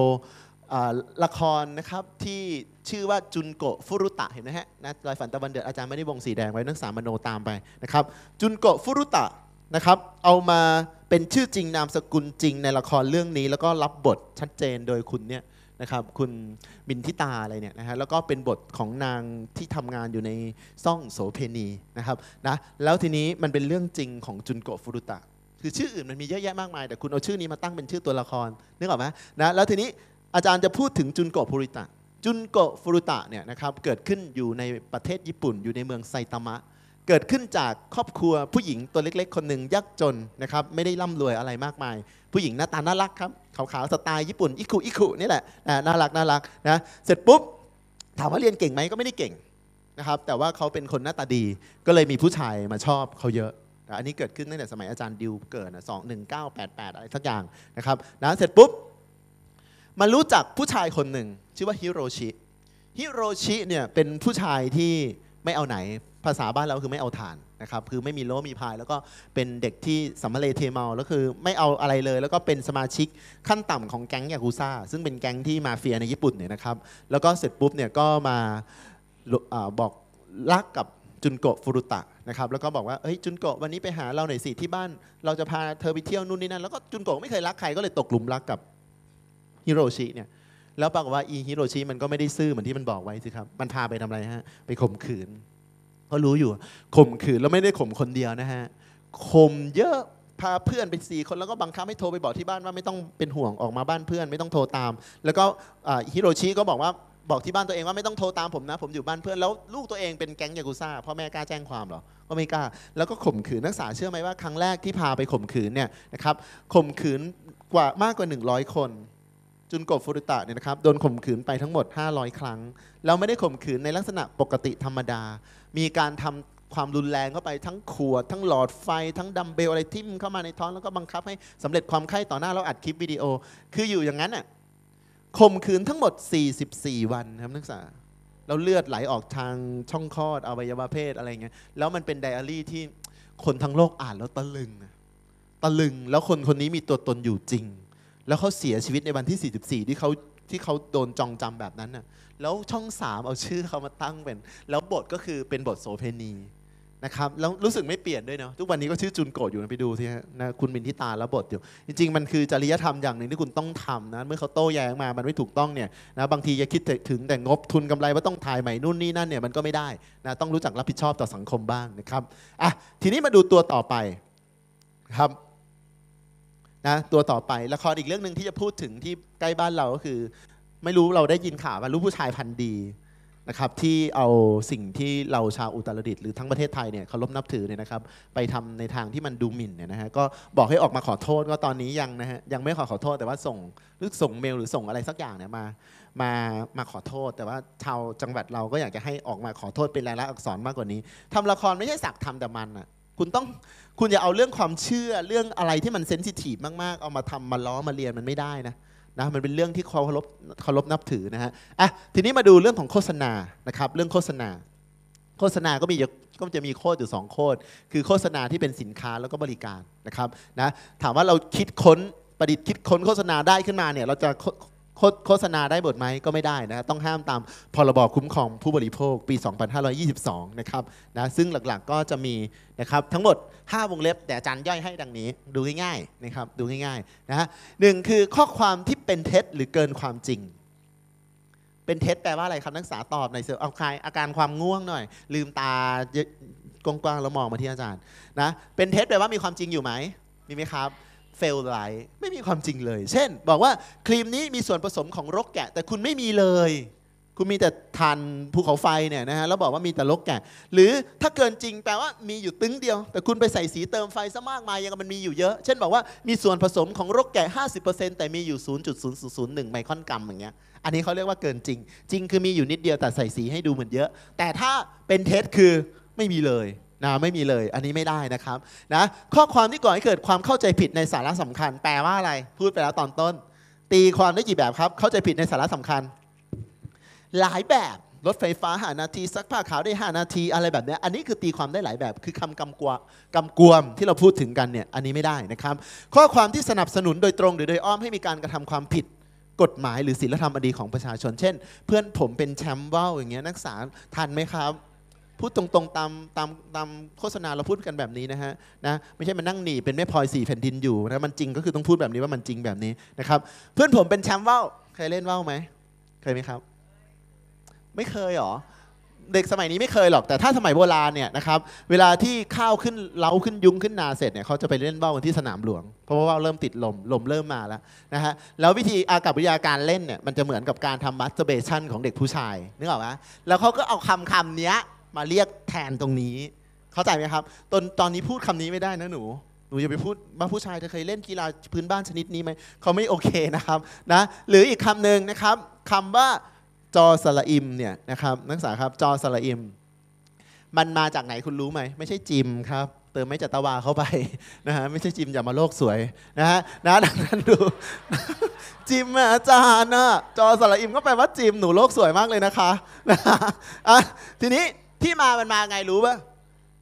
ละครนะครับที่ชื่อว่าจุนโกฟุรุตะเห็นไหมฮะนะลอยฝันตะวันเดือดอาจารย์ไม่ได้วงสีแดงไว้นักสามโนตามไปนะครับจุนโกฟุรุตะนะครับเอามาเป็นชื่อจริงนามสกุลจริงในละครเรื่องนี้แล้วก็รับบทชัดเจนโดยคุณเนี่ยนะครับคุณบินทิตาอะไรเนี่ยนะฮะแล้วก็เป็นบทของนางที่ทำงานอยู่ในซ่องโสเพณีนะครับนะแล้วทีนี้มันเป็นเรื่องจริงของจุนโกฟุรุตะ คือชื่ออื่นมันมีเยอะแยะมากมาย แต่คุณเอาชื่อนี้มาตั้งเป็นชื่อตัวละครนึกออกไหมนะแล้วทีนี้อาจารย์จะพูดถึงจุนโกะฟุริตะ จุนโกะฟุริตะเนี่ยนะครับ เกิดขึ้นอยู่ในประเทศญี่ปุ่น อยู่ในเมืองไซตามะ เกิดขึ้นจากครอบครัวผู้หญิงตัวเล็กๆ คนหนึ่งยากจนนะครับ ไม่ได้ร่ำรวยอะไรมากมาย ผู้หญิงหน้าตาน่ารักครับ ขาวๆสไตล์ญี่ปุ่นอิคุอิคุนี่แหละ น่ารักน่ารักนะ เสร็จปุ๊บถามว่าเรียนเก่งไหมก็ไม่ได้เก่งนะครับ แต่ว่าเขาเป็นคนหน้าตาดี ก็เลยมีผู้ชายมาชอบเขาเยอะอันนี้เกิดขึ้นตั้งแต่สมัยอาจารย์ดิวเกิดนะสองหนึ่งเก้าแปดแปดอะไรสักอย่างนะครับ นะเสร็จปุ๊บมารู้จักผู้ชายคนหนึ่งชื่อว่าฮิโรชิ ฮิโรชิเนี่ยเป็นผู้ชายที่ไม่เอาไหนภาษาบ้านเราคือไม่เอาฐานนะครับคือไม่มีโลมีพาย แล้วก็เป็นเด็กที่สัมเลเทเมาแล้วคือไม่เอาอะไรเลย แล้วก็เป็นสมาชิกขั้นต่ำของแก๊งยากูซ่า ซึ่งเป็นแก๊งที่มาเฟียในญี่ปุ่นเนี่ยนะครับ แล้วก็เสร็จปุ๊บเนี่ยก็มาบอกรักกับจุนโกะฟูรุตะนะครับแล้วก็บอกว่าเฮ้ยจุนโกะวันนี้ไปหาเราหน่อยสิที่บ้านเราจะพาเธอไปเที่ยวนู่นนี่นั่นแล้วก็จุนโกะไม่เคยรักใครก็เลยตกหลุมรักกับฮิโรชิเนี่ย แล้วปรากฏว่าอีฮิโรชิมันก็ไม่ได้ซื่อเหมือนที่มันบอกไว้สิครับ มันพาไปทำอะไรฮะไปข่มขืน เพราะรู้อยู่ข่มขืน แล้วไม่ได้ข่มคนเดียวนะฮะข่มเยอะ พาเพื่อนไปสี่คนแล้วก็บังคับให้โทรไปบอกที่บ้านว่าไม่ต้องเป็นห่วงออกมาบ้านเพื่อน ไม่ต้องโทรตาม แล้วก็ฮิโรชิก็บอกว่าบอกที่บ้านตัวเองว่าไม่ต้องโทรตามผมนะผมอยู่บ้านเพื่อนแล้วลูกตัวเองเป็นแก๊งยากุซ่าพ่อแม่กล้าแจ้งความหรอก็ไม่กล้าแล้วก็ข่มขืนนักศึกษาเชื่อไหมว่า ครั้งแรกที่พาไปข่มขืนเนี่ยนะครับข่มขืนกว่ามากกว่า 100 คนจุนโกบฟูรุตะเนี่ยนะครับโดนข่มขืนไปทั้งหมด 500 ครั้งเราไม่ได้ข่มขืนในลักษณะปกติธรรมดา มีการทำความรุนแรงเข้าไปทั้งขวด ทั้งหลอดไฟทั้งดัมเบลอะไรทิ่มเข้ามาในท้องแล้วก็บังคับให้สำเร็จความไข้ต่อหน้าเราอัดคลิปวิดีโอคืออยู่อย่างนั้นน่ะข่มขืนทั้งหมด 44 วันครับนักศึกษาแล้วเลือดไหลออกทางช่องคลอดอวัยวะเพศอะไรเงี้ยแล้วมันเป็นไดอารี่ที่คนทั้งโลกอ่านแล้วตะลึง ตะลึงแล้วคนคนนี้มีตัวตนอยู่จริงแล้วเขาเสียชีวิตในวันที่ 44 ที่เขาที่เขาโดนจองจำแบบนั้นน่ะ แล้วช่องสามเอาชื่อเขามาตั้งเป็น แล้วบทก็คือเป็นบทโสเพณีนะครับ แล้วรู้สึกไม่เปลี่ยนด้วยเนาะ ทุกวันนี้ก็ชื่อจุนโกดอยู่นะไปดูสินะคุณมินทิตาแล้วบทอยู่จริงๆ มันคือจริยธรรมอย่างหนึ่งที่คุณต้องทำนะ เมื่อเขาโต้แย้งมา มันไม่ถูกต้องเนี่ยนะ บางทีอย่าคิดถึงแต่งบทุนกำไรว่าต้องถ่ายใหม่นู่นนี่นั่นเนี่ยมันก็ไม่ได้นะ ต้องรู้จักรับผิดชอบต่อสังคมบ้างนะครับอ่ะทีนี้มาดูตัวต่อไปครับนะตัวต่อไป ละครอีกเรื่องหนึ่งที่จะพูดถึงที่ใกล้บ้านเราก็คือ ไม่รู้เราได้ยินข่าวว่ารู้ผู้ชายพันดีนะครับที่เอาสิ่งที่เราชาวอุตรดิตถ์หรือทั้งประเทศไทยเนี่ยเคารพนับถือเนี่ยนะครับไปทำในทางที่มันดูหมิ่นเนี่ยนะฮะก็บอกให้ออกมาขอโทษก็ตอนนี้ยังนะฮะยังไม่ขอขอโทษแต่ว่าส่ง หรือส่งเมลหรือส่งอะไรสักอย่างเนี่ยมามามาขอโทษ แต่ว่าชาวจังหวัดเราก็อยากจะให้ออกมาขอโทษเป็นรายลักษณ์อักษรมากกว่านี้ ทำละครไม่ใช่สักทำแต่มันอะคุณต้องคุณอย่าเอาเรื่องความเชื่อเรื่องอะไรที่มันเซนซิทีฟมากๆเอามาทำมาล้อมาเรียนมันไม่ได้นะนะมันเป็นเรื่องที่เคารพเคารพนับถือนะฮะอ่ะทีนี้มาดูเรื่องของโฆษณานะครับเรื่องโฆษณา โฆษณาก็มีก็จะมีโคดอยู่ 2 โคดคือโฆษณาที่เป็นสินค้าแล้วก็บริการนะครับนะถามว่าเราคิดค้นประดิษฐ์คิดค้นโฆษณาได้ขึ้นมาเนี่ยเราจะโฆษณาได้บทไหม ก็ไม่ได้นะต้องห้ามตามพรบคุ้มครองผู้บริโภคปี 2522 นะครับนะซึ่งหลักๆก็จะมีนะครับทั้งหมด 5 วงเล็บ แต่อาจารย์ย่อยให้ดังนี้ดูง่ายๆนะครับดูง่ายๆนะฮะหนึ่งคือข้อความที่เป็นเท็จหรือเกินความจริง เป็นเท็จแปลว่าอะไรครับ นักศึกษาตอบใน่อยเเอาคลายอาการความง่วงหน่อย ลืมตากว้างๆแล้วมองมาที่อาจารย์นะเป็นเท็จแปลว่ามีความจริงอยู่ไหมมีไหมครับเฟลไลท์ไม่มีความจริงเลย เช่น บอกว่าครีมนี้มีส่วนผสมของรกแกะ แต่คุณไม่มีเลย คุณมีแต่ทานภูเขาไฟเนี่ยนะฮะแล้วบอกว่ามีแต่รกแกะ หรือถ้าเกินจริงแปลว่ามีอยู่ตึ้งเดียว แต่คุณไปใส่สีเติมไฟซะมากมายยังมันมีอยู่เยอะ เช่น บอกว่ามีส่วนผสมของรกแกะ50%แต่มีอยู่ 0.0001ไมครอนกรัมอย่างเงี้ยอันนี้เขาเรียกว่าเกินจริง จริงคือมีอยู่นิดเดียวแต่ใส่สีให้ดูเหมือนเยอะ แต่ถ้าเป็นเท็จคือไม่มีเลยนะไม่มีเลยอันนี้ไม่ได้นะครับนะข้อความที่ก่อให้เกิดความเข้าใจผิดในสาระสำคัญ แปลว่าอะไรพูดไปแล้วตอนต้น ตีความได้กี่แบบครับ เข้าใจผิดในสาระสำคัญ หลายแบบ รถไฟฟ้า หานาทีซักผ้าขาวได้5นาทีอะไรแบบนี้อันนี้คือตีความได้หลายแบบ คือคำกำกวกำกวมที่เราพูดถึงกันเนี่ยอันนี้ไม่ได้นะครับ ข้อความที่สนับสนุนโดยตรง หรือโดยอ้อมให้มีการกระทำความผิด กฎหมาย หรือศีลธรรมอดีของประชาชนเช่น เพื่อนผมเป็นแชมป์ว่าวอย่างเงี้ยนักศึกษาทันไหมครับพูดตรงๆตามตามตามโฆษณาเราพูดกันแบบนี้นะฮะ นะ ไม่ใช่มานั่งหนี เป็นแม่พลอยสี่แผ่นดินอยู่นะ มันจริงก็คือต้องพูดแบบนี้ว่ามันจริงแบบนี้นะครับ เพื่อนผมเป็นแชมป์ว่าวเคยเล่นว่าวไหม เคยไหมครับ ไม่เคยหรอ เด็กสมัยนี้ไม่เคยหรอก แต่ถ้าสมัยโบราณเนี่ยนะครับ เวลาที่ข้าวขึ้นเล้าขึ้นยุ้งขึ้นนาเสร็จเนี่ย เขาจะไปเล่นว่าวันที่สนามหลวง เพราะว่าวาเริ่มติดลม ลมเริ่มมาแล้วนะฮะ แล้ววิธีอากับวิทยาการเล่นเนี่ย มันจะเหมือนกับการทำมัสเตอร์เบชันของเด็กผู้ชายนึกออกไหมแล้วเขาก็เอาคำคำนี้มาเรียกแทนตรงนี้ เข้าใจไหมครับ ตอนตอนนี้พูดคำนี้ไม่ได้นะหนู หนูอย่าไปพูดบ่าผู้ชายเธอเคยเล่นกีฬาพื้นบ้านชนิดนี้ไหม เขาไม่โอเคนะครับนะ หรืออีกคำหนึ่งนะครับคำว่า จอสละอิมเนี่ยนะครับ นักศึกษาครับ จอสละอิมมันมาจากไหนคุณรู้ไหม ไม่ใช่จิมครับ เติมไม่จัตวาเข้าไปนะฮะ ไม่ใช่จิมอย่ามาโลกสวยนะฮะนะดังนั้นดู จิมอาจารย์นะจอสละอิมก็แปลว่าจิม หนูโลกสวยมากเลยนะคะนะทีนี้ที่มามันมาไงรู้ปะ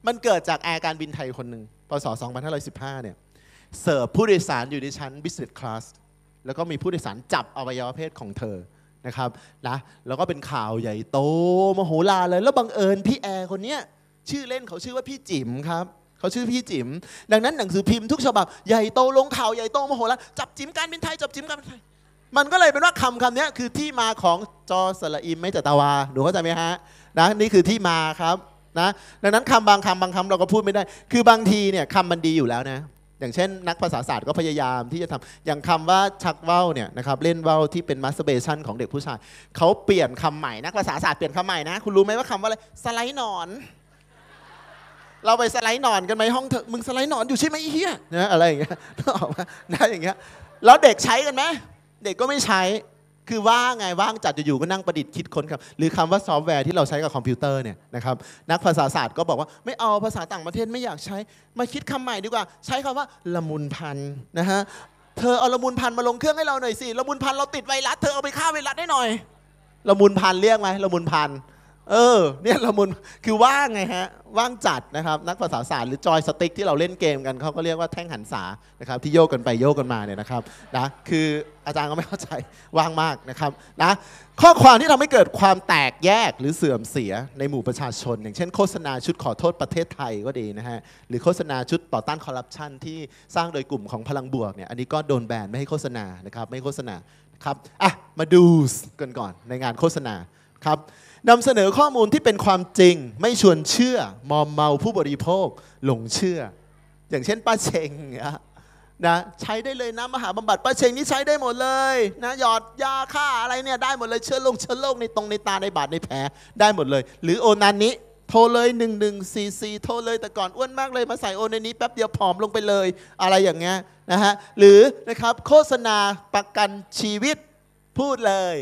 มันเกิดจากแอร์การบินไทยคนหนึ่งพศ2515เนี่ยเสิร์ฟผู้โดยสารอยู่ในชั้น business class แล้วก็มีผู้โดยสารจับอวัยวะเพศของเธอนะครับนะแล้วก็เป็นข่าวใหญ่โตมโหฬารเลย แล้วบังเอิญพี่แอร์คนเนี้ยชื่อเล่นเขาชื่อว่าพี่จิ๋มครับ เขาชื่อพี่จิ๋มดังนั้นหนังสือพิมพ์ทุกฉบับใหญ่โตลงข่าวใหญ่โตมโหฬารจับจิ๋มการบินไทยจับจิ๋มการบินไทยมันก็เลยเป็นว่าคำคำนี้คือที่มาของจอสระอิมไม่จตตวาหนูเข้าใจไหมฮะนะนี่คือที่มาครับนะดังนั้นคำบางคำบางคำเราก็พูดไม่ได้ คือบางทีเนี่ยคำมันดีอยู่แล้วนะอย่างเช่นนักภาษาศาสตร์ก็พยายามที่จะทำอย่างคำว่าชักว่าวเนี่ยนะครับเล่นว่าวที่เป็นมัสเบชันของเด็กผู้ชายเขาเปลี่ยนคำใหม่นักภาษาศาสตร์เปลี่ยนคำใหม่นะคุณรู้ไหมว่าคำว่าอะไรสไลด์นอน เราไปสไลด์นอนกันไหมห้องเธอมึงสไลด์นอนอยู่ใช่ไหมเฮียนะอะไรอย่างเงี้ยน้อย่างเงี้ยแล้วเด็กใช้กันไหมเด็กก็ไม่ใช้คือว่างไงว่างจัดอยู่ก็นั่งประดิษฐ์คิดค้นครับหรือคำว่าซอฟต์แวร์ที่เราใช้กับคอมพิวเตอร์เนี่ยนะครับนักภาษาศาสตร์ก็บอกว่าไม่เอาภาษาต่างประเทศไม่อยากใช้มาคิดคำใหม่ดีกว่าใช้คำว่าละมุนพันนะฮะเธอเอาละมุนพันมาลงเครื่องให้เราหน่อยสิละมุนพันเราติดไวรัสเธอเอาไปฆ่าไวรัสได้หน่อยละมุนพันเรียกไหมละมุนพันเออเนี่ยละมุนคือว่างไงฮะ ว่างจัดนะครับนักภาษาศาสตร์หรือจอยสติ๊กที่เราเล่นเกมกันเขาก็เรียกว่าแท่งหันษานะครับที่โยกกันไปโยกกันมาเนี่ยนะครับนะคืออาจารย์ก็ไม่เข้าใจ ว่างมากนะครับนะข้อความที่ทำให้เกิดความแตกแยกหรือเสื่อมเสียในหมู่ประชาชน อย่างเช่น โฆษณาชุดขอโทษประเทศไทยก็ดีนะฮะหรือโฆษณาชุดต่อต้านคอร์รัปชันที่สร้างโดยกลุ่มของพลังบวกเนี่ยอันนี้ก็โดนแบนไม่ให้โฆษณานะครับไม่โฆษณาครับอ่ะมาดูกันก่อนในงานโฆษณาครับนำเสนอข้อมูลที่เป็นความจริงไม่ชวนเชื่อมอมเมาผู้บริโภคหลงเชื่อ อย่างเช่นป้าเชงนะใช้ได้เลยนะมหาบำบัดป้าเชงนี่ใช้ได้หมดเลยนะหยอดยาฆ่าอะไรเนี่ยได้หมดเลยเชื้อโรคเชื้อโรคในตรงในตาในบาดในแผลได้หมดเลย หรือ โอนานิโทรเลย1144โทรเลยแต่ก่อนอ้วนมากเลย มาใส่โอนานิแป๊บเดียวผอมลงไปเลยอะไรอย่างเงี้ยนะฮะหรือนะครับโฆษณาประกันชีวิตพูดเลย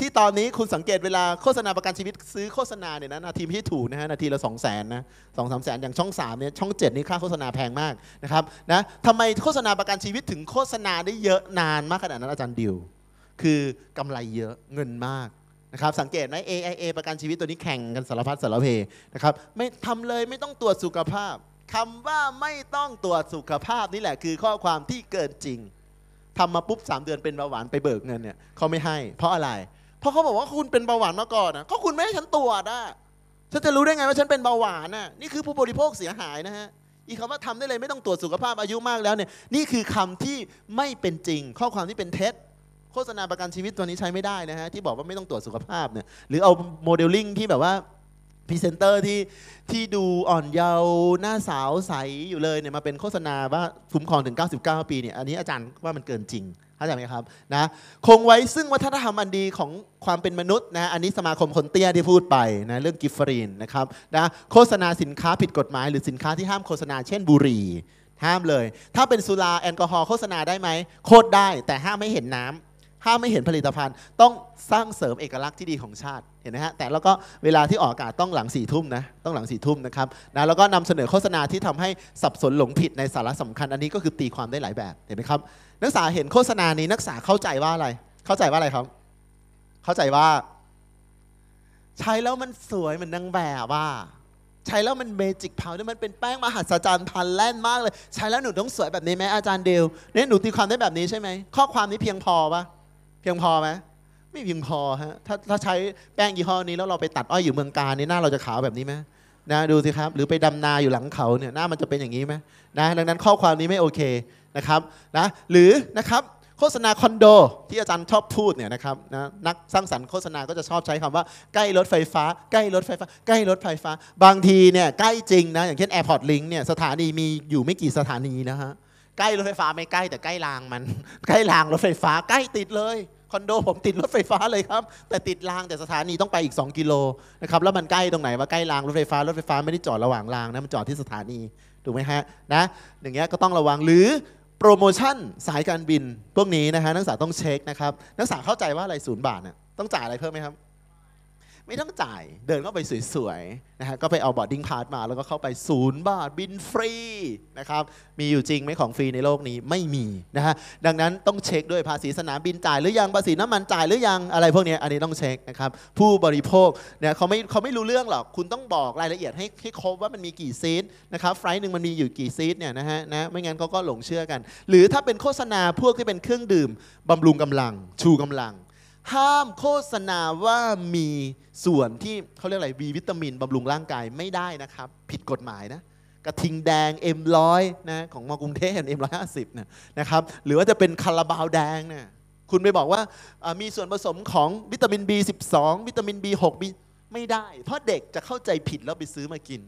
ที่ตอนนี้คุณสังเกตเวลาโฆษณาประกันชีวิตซื้อโฆษณาเนี่ยนะนาทีที่ถูกนะฮะนาทีละสองแสนนะสองสามแสนอย่างช่อง3เนี่ยช่อง 7 นี่ค่าโฆษณาแพงมากนะครับนะทำไมโฆษณาประกันชีวิตถึงโฆษณาได้เยอะนานมากขนาดนั้นอาจารย์ดิว คือกำไรเยอะเงินมากนะครับสังเกตไหม AIA ประกันชีวิตตัวนี้แข่งกันสารพัดสารเพนะครับไม่ทำเลยไม่ต้องตรวจสุขภาพคำว่าไม่ต้องตรวจสุขภาพนี่แหละคือข้อความที่เกินจริงทำมาปุ๊บ3 เดือนเป็นเบาหวานไปเบิกเงินเนี่ยเขาไม่ให้ เพราะอะไรพราะเขาบอกว่าคุณเป็นเบาหวานมาก่อนนะก็คุณไม่ให้ฉันตรวจอ่ะฉันจะรู้ได้ไงว่าฉันเป็นเบาหวานน่ะนี่คือผู้บริโภคเสียหายนะฮะอีกคำว่าทำได้เลยไม่ต้องตรวจสุขภาพอายุมากแล้วเนี่ยนี่คือคำที่ไม่เป็นจริง ข้อความที่เป็นเท็จ โฆษณาประกันชีวิตตัวนี้ใช้ไม่ได้นะฮะที่บอกว่าไม่ต้องตรวจสุขภาพเนี่ยหรือเอาโมเดลลิ่งที่แบบว่าพรีเซนเตอร์ที่ที่ดูอ่อนเยาว์หน้าสาวใสอยู่เลยเนี่ยมาเป็นโฆษณาว่าคุ้มครองถึง 99 ปีเนี่ยอันนี้อาจารย์ว่ามันเกินจริงข้าใจไหมครับนะคงไว้ซึ่งวัฒนธรรมอันดีของความเป็นมนุษย์นะอันนี้สมาคมคนเตี้ยที่พูดไปนะเรื่องกิฟฟรีนนะครับนะโฆษณาสินค้าผิดกฎหมายหรือสินค้าที่ห้ามโฆษณาเช่นบุหรี่ห้ามเลย ถ้าเป็นสุรา แอลกอฮอล์โฆษณาได้ไหม โคตรได้ แต่ห้ามไม่เห็นน้ำ ห้ามไม่เห็นผลิตภัณฑ์ ต้องสร้างเสริมเอกลักษณ์ที่ดีของชาติเห็นไหมฮะแต่แล้วก็เวลาที่ออกอากาศต้องหลังสี่ทุ่มนะต้องหลังสี่ทุ่มนะครับนะแล้วก็นำเสนอโฆษณาที่ทำให้สับสนหลงผิดในสาระสำคัญอันนี้ก็คือตีความได้หลายแบบเห็นไหมครับนักศึกษาเห็นโฆษณานี้นักศึกษาเข้าใจว่าอะไร เข้าใจว่าอะไรครับ เข้าใจว่า ใช้แล้วมันสวยเหมือนนางแบบว่า ใช้แล้วมันเมจิกพาวเดอร์มันเป็นแป้งมหัศจรรย์พันแล่นมากเลยใช้แล้วหนูต้องสวยแบบนี้ไหมอาจารย์เดวเนี่ยหนูตีความได้แบบนี้ใช่ไหมข้อความนี้เพียงพอปะเพียงพอไหมไม่เพียงพอฮะถ้าถ้าใช้แป้งยี่ห้อนี้แล้วเราไปตัดอ้อยอยู่เมืองการนี่หน้าเราจะขาวแบบนี้ไหมนะ ดูสิครับ หรือไปดำนาอยู่หลังเขาเนี่ย หน้ามันจะเป็นอย่างนี้ไหมนะ ดังนั้น ข้อความนี้ไม่โอเคนะครับนะหรือนะครับโฆษณาคอนโดที่อาจารย์ชอบพูดเนี่ยนะครับนะนักสร้างสรรค์โฆษณาก็จะชอบใช้คำว่าใกล้รถไฟฟ้าใกล้รถไฟฟ้า ใกล้รถไฟฟ้า บางทีเนี่ยใกล้จริงนะอย่างเช่นแอร์พอร์ตลิงเนี่ยสถานีมีอยู่ไม่กี่สถานีนะฮะใกล้รถไฟฟ้าไม่ใกล้แต่ใกล้รางมัน ใกล้รางรถไฟฟ้าใกล้ติดเลย คอนโดผมติดรถไฟฟ้าเลยครับแต่ติดรางแต่สถานีต้องไปอีก2กิโลนะครับแล้วมันใกล้ตรงไหนว่าใกล้รางรถไฟฟ้ารถไฟฟ้าไม่ได้จอดระหว่างรางนะมันจอดที่สถานีถูกไหมฮะนะอย่างเงี้ยก็ต้องระวังหรือโปรโมชั่นสายการบินพวกนี้นะฮะนักศึกษาต้องเช็คนะครับ นักศึกษาเข้าใจว่าอะไรศูนย์บาทเนี่ยต้องจ่ายอะไรเพิ่มไหมครับไม่ต้องจ่ายเดินเข้าไปสวยๆนะฮะก็ไปเอาบอดดิ้งพาสมาแล้วก็เข้าไปศูนย์บาทบินฟรีนะครับมีอยู่จริงไหมของฟรีในโลกนี้ไม่มีนะฮะดังนั้นต้องเช็คด้วยภาษีสนามบินจ่ายหรือยังภาษีน้ำมันจ่ายหรือยังอะไรพวกนี้อันนี้ต้องเช็คนะครับ ผู้บริโภคเนี่ยเขาไม่เขาไม่รู้เรื่องหรอก คุณต้องบอกรายละเอียดให้ให้ครบว่ามันมีกี่ซีทนะครับไฟล์หนึ่งมันมีอยู่กี่ซีทเนี่ยนะฮะนะไม่งั้นเขาก็หลงเชื่อกัน หรือถ้าเป็นโฆษณาพวกที่เป็นเครื่องดื่มบำรุงกำลังชูกำลังห้ามโฆษณาว่ามีส่วนที่เขาเรียกอะไรวีวิตามิน บำรุงร่างกายไม่ได้นะครับ ผิดกฎหมายนะ กระทิงแดง M100 นะของมอกรุงเทพ M150 ิบนะครับ หรือว่าจะเป็นคาราบาวแดงเนะี่ยคุณไปบอกว่ามีส่วนผสมของวิตามิน B12 วิตามิน B6 B ไม่ได้ เพราะเด็กจะเข้าใจผิดแล้วไปซื้อมากิน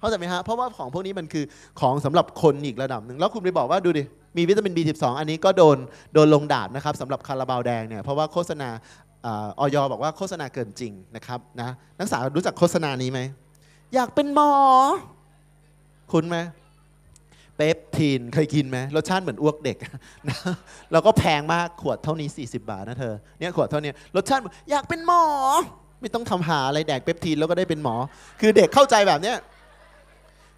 เข้าใจไหมฮะเพราะว่าของพวกนี้มันคือของสำหรับคนอีกระดับหนึ่งแล้วคุณไปบอกว่าดูดิมีวิตามิน B12 อันนี้ก็โดนโดนลงดาบนะครับสำหรับคาราบาวแดงเนี่ยเพราะว่าโฆษณาออยบอกว่าโฆษณาเกินจริงนะครับนะนักศึกษารู้จักโฆษณานี้ไหมอยากเป็นหมอ คุณไหมเปปทีนเคยกินไหมรสชาติเหมือนอ้วกเด็กนะแล้วก็แพงมากขวดเท่านี้ 40 บาทนะเธอเนี่ยขวดเท่านี้รสชาติอยากเป็นหมอ ไม่ต้องทำหาอะไรแดกเปปทีนแล้วก็ได้เป็นหมอ คือเด็กเข้าใจแบบเนี้ย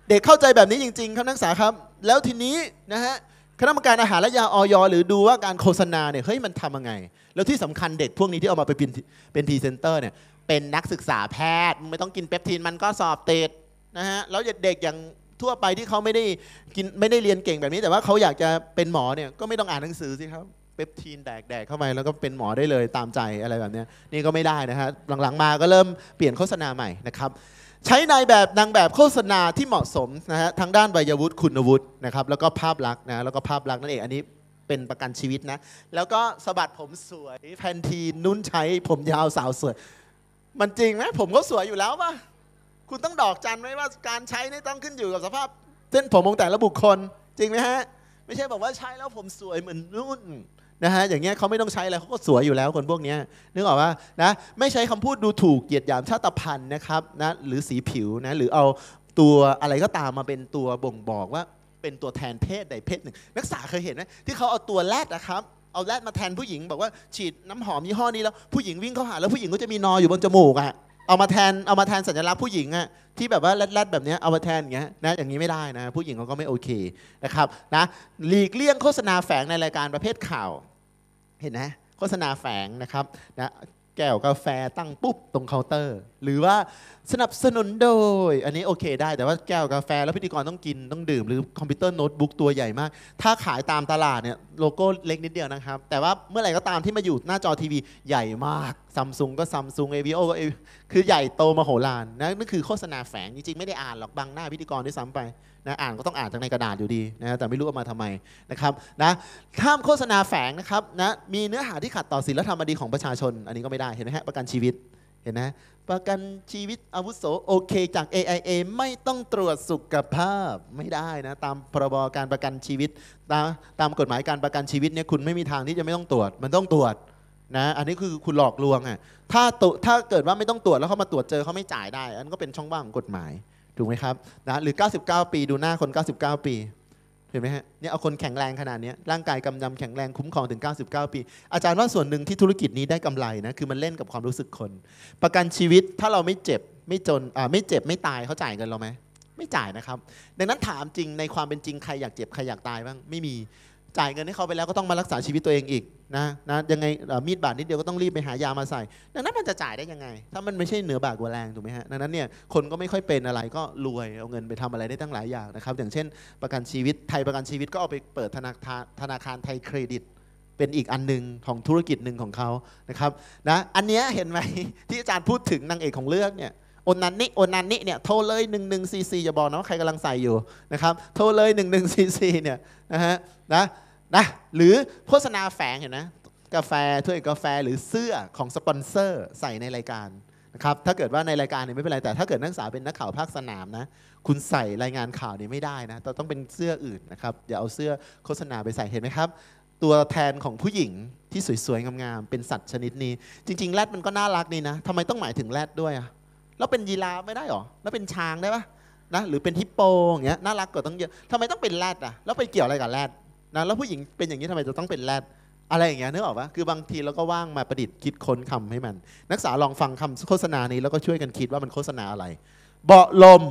เด็กเข้าใจแบบนี้จริงๆ ครับนักศึกษาครับ แล้วทีนี้นะฮะคณะกรรมการอาหารและยาออยหรือดูว่าการโฆษณาเนี่ยเฮ้ยมันทำยังไง แล้วที่สำคัญเด็กพวกนี้ที่เอามาไปเป็นเป็นพรีเซนเตอร์เนี่ยเป็นนักศึกษาแพทย์ ไม่ต้องกินเปปทีนมันก็สอบติดนะฮะแล้วเด็กอย่างทั่วไปที่เขาไม่ได้กินไม่ได้เรียนเก่งแบบนี้แต่ว่าเขาอยากจะเป็นหมอเนี่ยก็ไม่ต้องอ่านหนังสือสิครับเปปทีนแดก ๆ เข้าไป แล้วก็เป็นหมอได้เลยตามใจอะไรแบบนี้นี่ก็ไม่ได้นะฮะหลังๆมาก็เริ่มเปลี่ยนโฆษณาใหม่นะครับใช้ในแบบนางแบบโฆษณาที่เหมาะสมนะฮะทางด้านวัยวุฒิคุณวุฒินะครับ แล้วก็ภาพลักษณ์นะแล้วก็ภาพลักษณ์นั่นเองอันนี้เป็นประกันชีวิตนะ แล้วก็สบัดผมสวย แพนทีนุ่นใช้ผมยาวสาวสวยมันจริงไหมผมก็สวยอยู่แล้วป่ะคุณต้องดอกจันไว้ว่าการใช้นี่ต้องขึ้นอยู่กับสภาพ เส้นผมของแต่ละบุคคล จริงไหมฮะ ไม่ใช่บอกว่าใช้แล้วผมสวยเหมือนนุ่นนะฮะอย่างเงี้ยเขาไม่ต้องใช้อะไรเขาก็สวยอยู่แล้วคนพวกเนี้ยนึกออกว่านะไม่ใช้คำพูดดูถูกเหยียดหยามชาติพันธุ์นะครับนะหรือสีผิวนะหรือเอาตัวอะไรก็ตามมาเป็นตัวบ่งบอกว่า เป็นตัวแทนเพศใดเพศหนึ่งนักศึกษาเคยเห็นไหมที่เขาเอาตัวแรดนะครับเอาแรดมาแทนผู้หญิง บอกว่าฉีดน้ำหอมยี่ห้อนี้แล้วผู้หญิงวิ่งเข้าหาแล้วผู้หญิงก็จะมีนออยู่บนจมูกอะ่ะเอามาแทนเอามาแทนสัญลักษณ์ผู้หญิงอะที่แบบว่าแรดๆแบบนี้เอามาแทนอย่างเงี้ยนะอย่างนี้ไม่ได้นะผู้หญิงเขาก็ไม่โอเคนะครับนะหลีกเลี่ยงโฆษณาแฝงในรายการประเภทข่าวเห็นไหมโฆษณาแฝงนะครับนะแก้วกาแฟตั้งปุ๊บ ตรงเคาน์เตอร์ หรือว่าสนับสนุนโดยอันนี้โอเคได้แต่ว่าแก้วกาแฟแล้วพิธีกรต้องกินต้องดื่มหรือคอมพิวเตอร์โน้ตบุ๊กตัวใหญ่มาก ถ้าขายตามตลาดเนี่ยโลโก้เล็กนิดเดียวนะครับ แต่ว่าเมื่อไหร่ก็ตามที่มาอยู่หน้าจอทีวี ใหญ่มากซัมซุงก็ซัมซุงเอวีโอก็ คือใหญ่โตมโหฬารนะนั่นคือโฆษณาแฝงจริงๆไม่ได้อ่านหรอกบังหน้าพิธีกรด้วยซ้ำไปนะอ่านก็ต้องอ่านจากในกระดาษอยู่ดีนะแต่ไม่รู้เอามาทำไมนะครับนะห้ามโฆษณาแฝงนะครับนะมีเนื้อหาที่ขัดต่อศีลธรรมดีของประชาชน อันนี้ก็ไม่ได้เห็นไหมฮะประกันชีวิตเห็นนะประกันชีวิตอาวุโสโอเคจาก AIA ไม่ต้องตรวจสุขภาพไม่ได้นะตามพรบการประกันชีวิตตามตามกฎหมายการประกันชีวิตเนี่ยคุณไม่มีทางที่จะไม่ต้องตรวจ มันต้องตรวจนะอันนี้คือคุณหลอกลวงอ่ะถ้าถ้าเกิดว่าไม่ต้องตรวจแล้วเขามาตรวจเจอเขาไม่จ่ายได้ อันก็เป็นช่องว่างของกฎหมายถูกไหมครับนะหรือ 99 ปีดูหน้าคน 99 ปีเห็นไหมฮะเนี่ยเอาคนแข็งแรงขนาดนี้ ร่างกายกำยำแข็งแรงคุ้มครองถึง 99 ปี อาจารย์ว่าส่วนหนึ่งที่ธุรกิจนี้ได้กำไรนะคือมันเล่นกับความรู้สึกคน ประกันชีวิตถ้าเราไม่เจ็บ ไม่จนอ่าไม่เจ็บไม่ตายเขาจ่ายเงินเราไหมไม่จ่ายนะครับดังนั้นถามจริงในความเป็นจริงใครอยากเจ็บ ใครอยากตายบ้างไม่มีจ่ายเงินให้เขาไปแล้วก็ต้องมารักษาชีวิตตัวเองอีกนะนะยังไงมีดบาดนิดเดียวก็ต้องรีบไปหายามาใส่ดังนั้นมันจะจ่ายได้ยังไง ถ้ามันไม่ใช่เหนือบาดกว่าแรงถูกไหมฮะดังนั้นเนี่ยคนก็ไม่ค่อยเป็นอะไรก็รวยเอาเงินไปทำอะไรได้ตั้งหลายอย่างนะครับอย่างเช่น ประกันชีวิตไทยประกันชีวิตก็เอาไปเปิดธนาคารธนาคารไทยเครดิต เป็นอีกอันหนึ่งของธุรกิจหนึ่งของเขานะครับนะอันเนี้ยเห็นไหมที่อาจารย์พูดถึงนางเอกของเรื่องเนี่ยโอนันนี่โอนันนี่เนี่ยโทรเลย1 1 4 4อย่าบอกนะว่าใครกำลังใส่อยู่นะครับโทรเลย1 1 4 4เนี่ยนะฮะนะนะหรือโฆษณาแฝงเห็นนะกาแฟถ้วยกาแฟ หรือเสื้อของสปอนเซอร์ใส่ในรายการนะครับถ้าเกิดว่าในรายการเนี่ยไม่เป็นไรแต่ถ้าเกิดนักศึกษาเป็นนักข่าวภาคสนามนะคุณใส่รายงานข่าวนี่ไม่ได้นะต้องเป็นเสื้ออื่นนะครับอย่าเอาเสื้อโฆษณาไปใส่เห็นไหมครับ ตัวแทนของผู้หญิงที่สวยๆงามๆเป็นสัตว์ชนิดนี้ จริง ๆแรดมันก็น่ารักนี่นะทำไมต้องหมายถึงแรดด้วยอะแล้วเป็นยีราฟไม่ได้หรอแล้วเป็นช้างได้ปะนะหรือเป็นฮิปโปอย่างเงี้ยน่ารักกว่าต้องเยอะทำไมต้องเป็นแรดอะแล้วไปเกี่ยวอะไรกับแรดนะแล้วผู้หญิงเป็นอย่างนี้ทำไมจะต้องเป็นแรดอะไรอย่างเงี้ยนึกออกปะคือบางทีเราก็ว่างมาประดิษฐ์คิดค้นคำาให้มัน นักศึกษาลองฟังคำโฆษณานี้แล้วก็ช่วยกันคิดว่ามันโฆษณาอะไร เบาะลม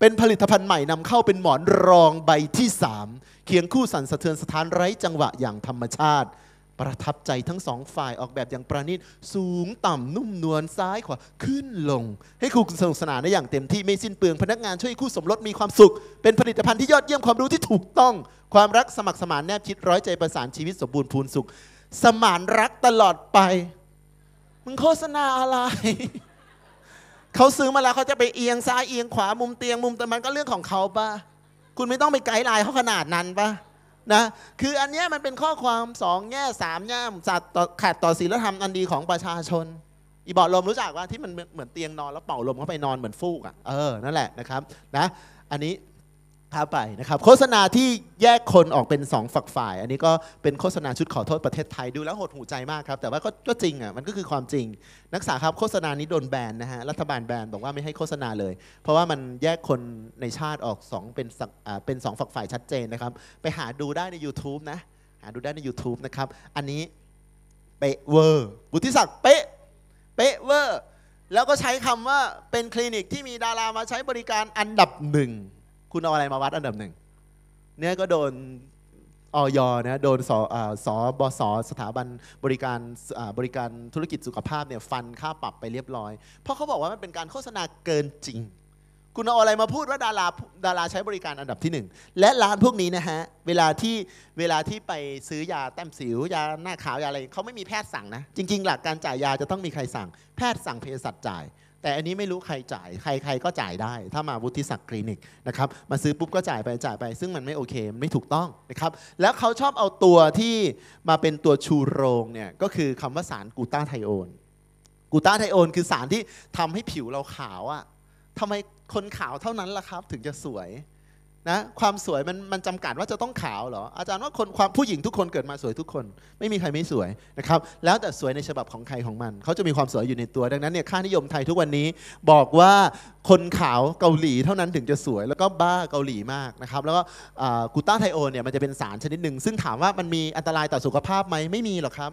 เป็นผลิตภัณฑ์ใหม่นำเข้าเป็นหมอนรองใบที่ 3เคียงคู่สั่นสะเทือนสถานไร้ จังหวะอย่างธรรมชาติ ประทับใจทั้งสองฝ่ายออกแบบอย่างประณีตสูงต่ำนุ่มนวลซ้ายขวาขึ้นลง ให้คู่สนุกสนานได้อย่างเต็มที่ไม่สิ้นเปลืองพนักงานช่วยคู่สมรสมีความสุข เป็นผลิตภัณฑ์ที่ยอดเยี่ยมความรู้ที่ถูกต้องความรักสมัคร สมานแนบ ชิดร้อยใจ ประสานชีวิตสมบูรณ์พูนสุขสมานรักตลอดไปมึงโฆษณาอะไร เขาซื้อมาแล้วเขาจะไปเอียงซ้าย เอียงขวามุมเตียง มุมแต่มันก็เรื่องของเขาปะคุณไม่ต้องไปไกด์ไลน์เขาขนาดนั้นปะนะ คืออันนี้มันเป็นข้อความสองแง่สามแง่สัตว์ขาดต่อศีลธรรมอันดีของประชาชนอีบอดลมรู้จักว่าที่มันเหมือนเตียงนอนแล้วเป่าลมเข้าไปนอนเหมือนฟูกอ่ะเออนั่นแหละนะครับนะอันนี้ค้าไปนะครับ โฆษณาที่แยกคนออกเป็น 2 ฝักฝ่าย อันนี้ก็เป็นโฆษณาชุดขอโทษประเทศไทยดูแล้วหดหูใจมากครับ แต่ว่าก็จริงอ่ะมันก็คือความจริง นักศึกษาครับโฆษณานี้โดนแบนนะฮะรัฐบาลแบนบอกว่าไม่ให้โฆษณาเลย เพราะว่ามันแยกคนในชาติออก2เป็นเป็นสฝักฝ่ายชัดเจนนะครับ ไปหาดูได้ใน YouTube นะหาดูได้ใน YouTube นะครับอันนี้เป๊ะเวอร์บุติศักดิ์เป๊ะเป๊ะเวอร์แล้วก็ใช้คำว่าเป็นคลินิกที่มีดารามาใช้บริการอันดับหนึ่งคุณเอาอะไรมาวัดอันดับหนึ่งเนี่ยก็โดนออยนะโดน สอสบสสถาบันบริการบริการธุรกิจสุขภาพเนี่ยฟันค่าปรับไปเรียบร้อย เพราะเขาบอกว่ามันเป็นการโฆษณาเกินจริง คุณเอาอะไรมาพูดว่าดาราดาราใช้บริการอันดับที่ 1 และร้านพวกนี้นะฮะ เวลาที่เวลาที่ไปซื้อยาแต้มสิว ยาหน้าขาว ยาอะไรเขาไม่มีแพทย์สั่งนะจริง ๆ หลักการจ่ายยาจะต้องมีใครสั่งแพทย์สั่งเภสัชจ่ายแต่อันนี้ไม่รู้ใครจ่ายใครใครก็จ่ายได้ ถ้ามาวุฒิศักดิ์คลินิกนะครับมาซื้อปุ๊บก็จ่ายไปจ่ายไป ซึ่งมันไม่โอเคไม่ถูกต้องนะครับแล้วเขาชอบเอาตัวที่มาเป็นตัวชูโรงเนี่ยก็คือคำว่าสารกูต้าไทโอนกูต้าไทโอนคือสารที่ทำให้ผิวเราขาวอะ่ะทำไมคนขาวเท่านั้นล่ะครับ ถึงจะสวยนะความสวยมันมันจำกัดว่าจะต้องขาวเหรออาจารย์ว่าคนความผู้หญิงทุกคนเกิดมาสวยทุกคน ไม่มีใครไม่สวยนะครับแล้วแต่สวยในฉบับของใครของมันเขาจะมีความสวยอยู่ในตัวดังนั้นเนี่ยค่านิยมไทยทุกวันนี้บอกว่าคนขาวเกาหลีเท่านั้นถึงจะสวยแล้วก็บ้าเกาหลีมากนะครับแล้วก็กูต้าไทโอนเนี่ยมันจะเป็นสารชนิดหนึ่งซึ่งถามว่ามันมีอันตรายต่อสุขภาพไหมไม่มีหรอกครับ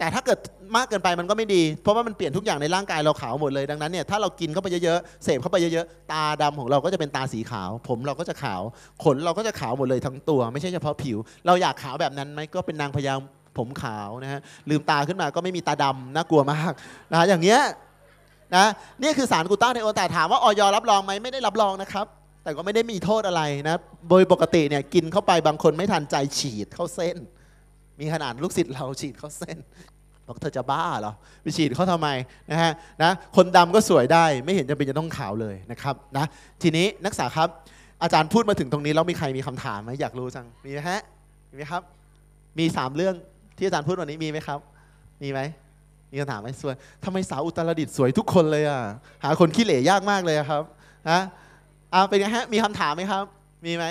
แต่ถ้าเกิดมากเกินไปมันก็ไม่ดี เพราะว่ามันเปลี่ยนทุกอย่างในร่างกายเราขาวหมดเลย ดังนั้นเนี่ยถ้าเรากินเข้าไปเยอะๆ เสพเข้าไปเยอะๆ ตาดำของเราก็จะเป็นตาสีขาว ผมเราก็จะขาว ขนเราก็จะขาวหมดเลยทั้งตัว ไม่ใช่เฉพาะผิวเราอยากขาวแบบนั้นไหมก็เป็นนางพญาผมขาวนะฮะลืมตาขึ้นมาก็ไม่มีตาดำน่ากลัวมากนะอย่างเงี้ยนะนี่คือสารกูต้าไนโอแต่ถามว่าออยรับรองไหมไม่ได้รับรองนะครับแต่ก็ไม่ได้มีโทษอะไรนะโดยปกติเนี่ยกินเข้าไปบางคนไม่ทันใจฉีดเข้าเส้นมีขนาดลูกศิษย์เราฉีดเขาเส้นบอกเธอจะบ้าเหรอไปฉีดเขาทำไมนะฮะนะคนดำก็สวยได้ ไม่เห็นจะเป็นจะต้องขาวเลยนะครับนะ ทีนี้นักศึกษาครับ อาจารย์พูดมาถึงตรงนี้แล้วมีใครมีคำถามไหมอยากรู้จังมีไหมฮะมีไหมครับ มีสามเรื่องที่อาจารย์พูดวันนี้มีไหมครับ มีไหมมีคำถามไหมสวยทำไมสาวอุตรดิตสวยทุกคนเลยอ่ะหาคนขี้เหร่ยากมากเลยครับนะอ่าเป็นไงฮะมีคำถามไหมครับ มีไหม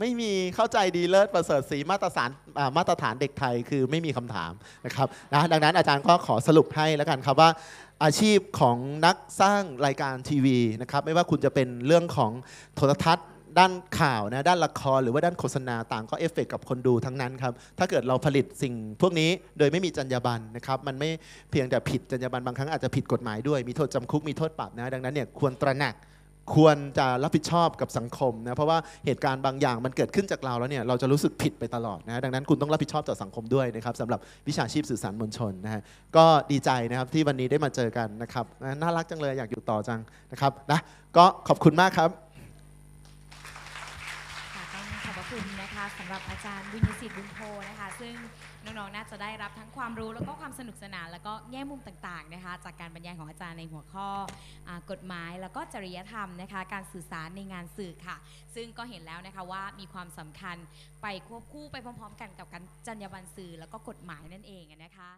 ไม่มีเข้าใจดีเลิศประเสริฐสีมาตรฐานมาตรฐานเด็กไทยคือไม่มีคำถามนะครับนะดังนั้นอาจารย์ก็ขอสรุปให้แล้วกันครับ ว่าอาชีพของนักสร้างรายการทีวีนะครับ ไม่ว่าคุณจะเป็นเรื่องของโทรทัศน์ ด้านข่าวนะด้านละครหรือว่าด้านโฆษณา ต่างก็เอฟเฟกกับคนดูทั้งนั้นครับ ถ้าเกิดเราผลิตสิ่งพวกนี้โดยไม่มีจรรยาบรรณนะครับ มันไม่เพียงแต่ผิดจรรยาบรรณบางครั้งอาจจะผิดกฎหมายด้วยมีโทษจำคุกมีโทษปรับนะดังนั้นเนี่ยควรตระหนักควรจะรับผิดชอบกับสังคมนะเพราะว่าเหตุการณ์บางอย่างมันเกิดขึ้นจากเราแล้วเนี่ยเราจะรู้สึกผิดไปตลอดนะดังนั้นคุณต้องรับผิดชอบต่อสังคมด้วยนะครับสำหรับวิชาชีพสื่อสารมวลชนนะฮะก็ดีใจนะครับที่วันนี้ได้มาเจอกันนะครับ น่ารักจังเลยอยากอยู่ต่อจังนะครับนะก็ขอบคุณมากครับค่ะต้องขอบพระคุณนะคะสำหรับอาจารย์วินิสิตบุญโพนะคะซึ่งน้องๆน่าจะได้รับทั้งความรู้แล้วก็ความสนุกสนานแล้วก็แง่มุมต่างๆนะคะ จากการบรรยายของอาจารย์ในหัวข้อกฎหมายแล้วก็จริยธรรมนะคะการสื่อสารในงานสื่อค่ะ ซึ่งก็เห็นแล้วนะคะว่ามีความสำคัญไปควบคู่ไปพร้อม ๆ กันกับการจรรยาบรรณสื่อ แล้วก็กฎหมายนั่นเองนะคะ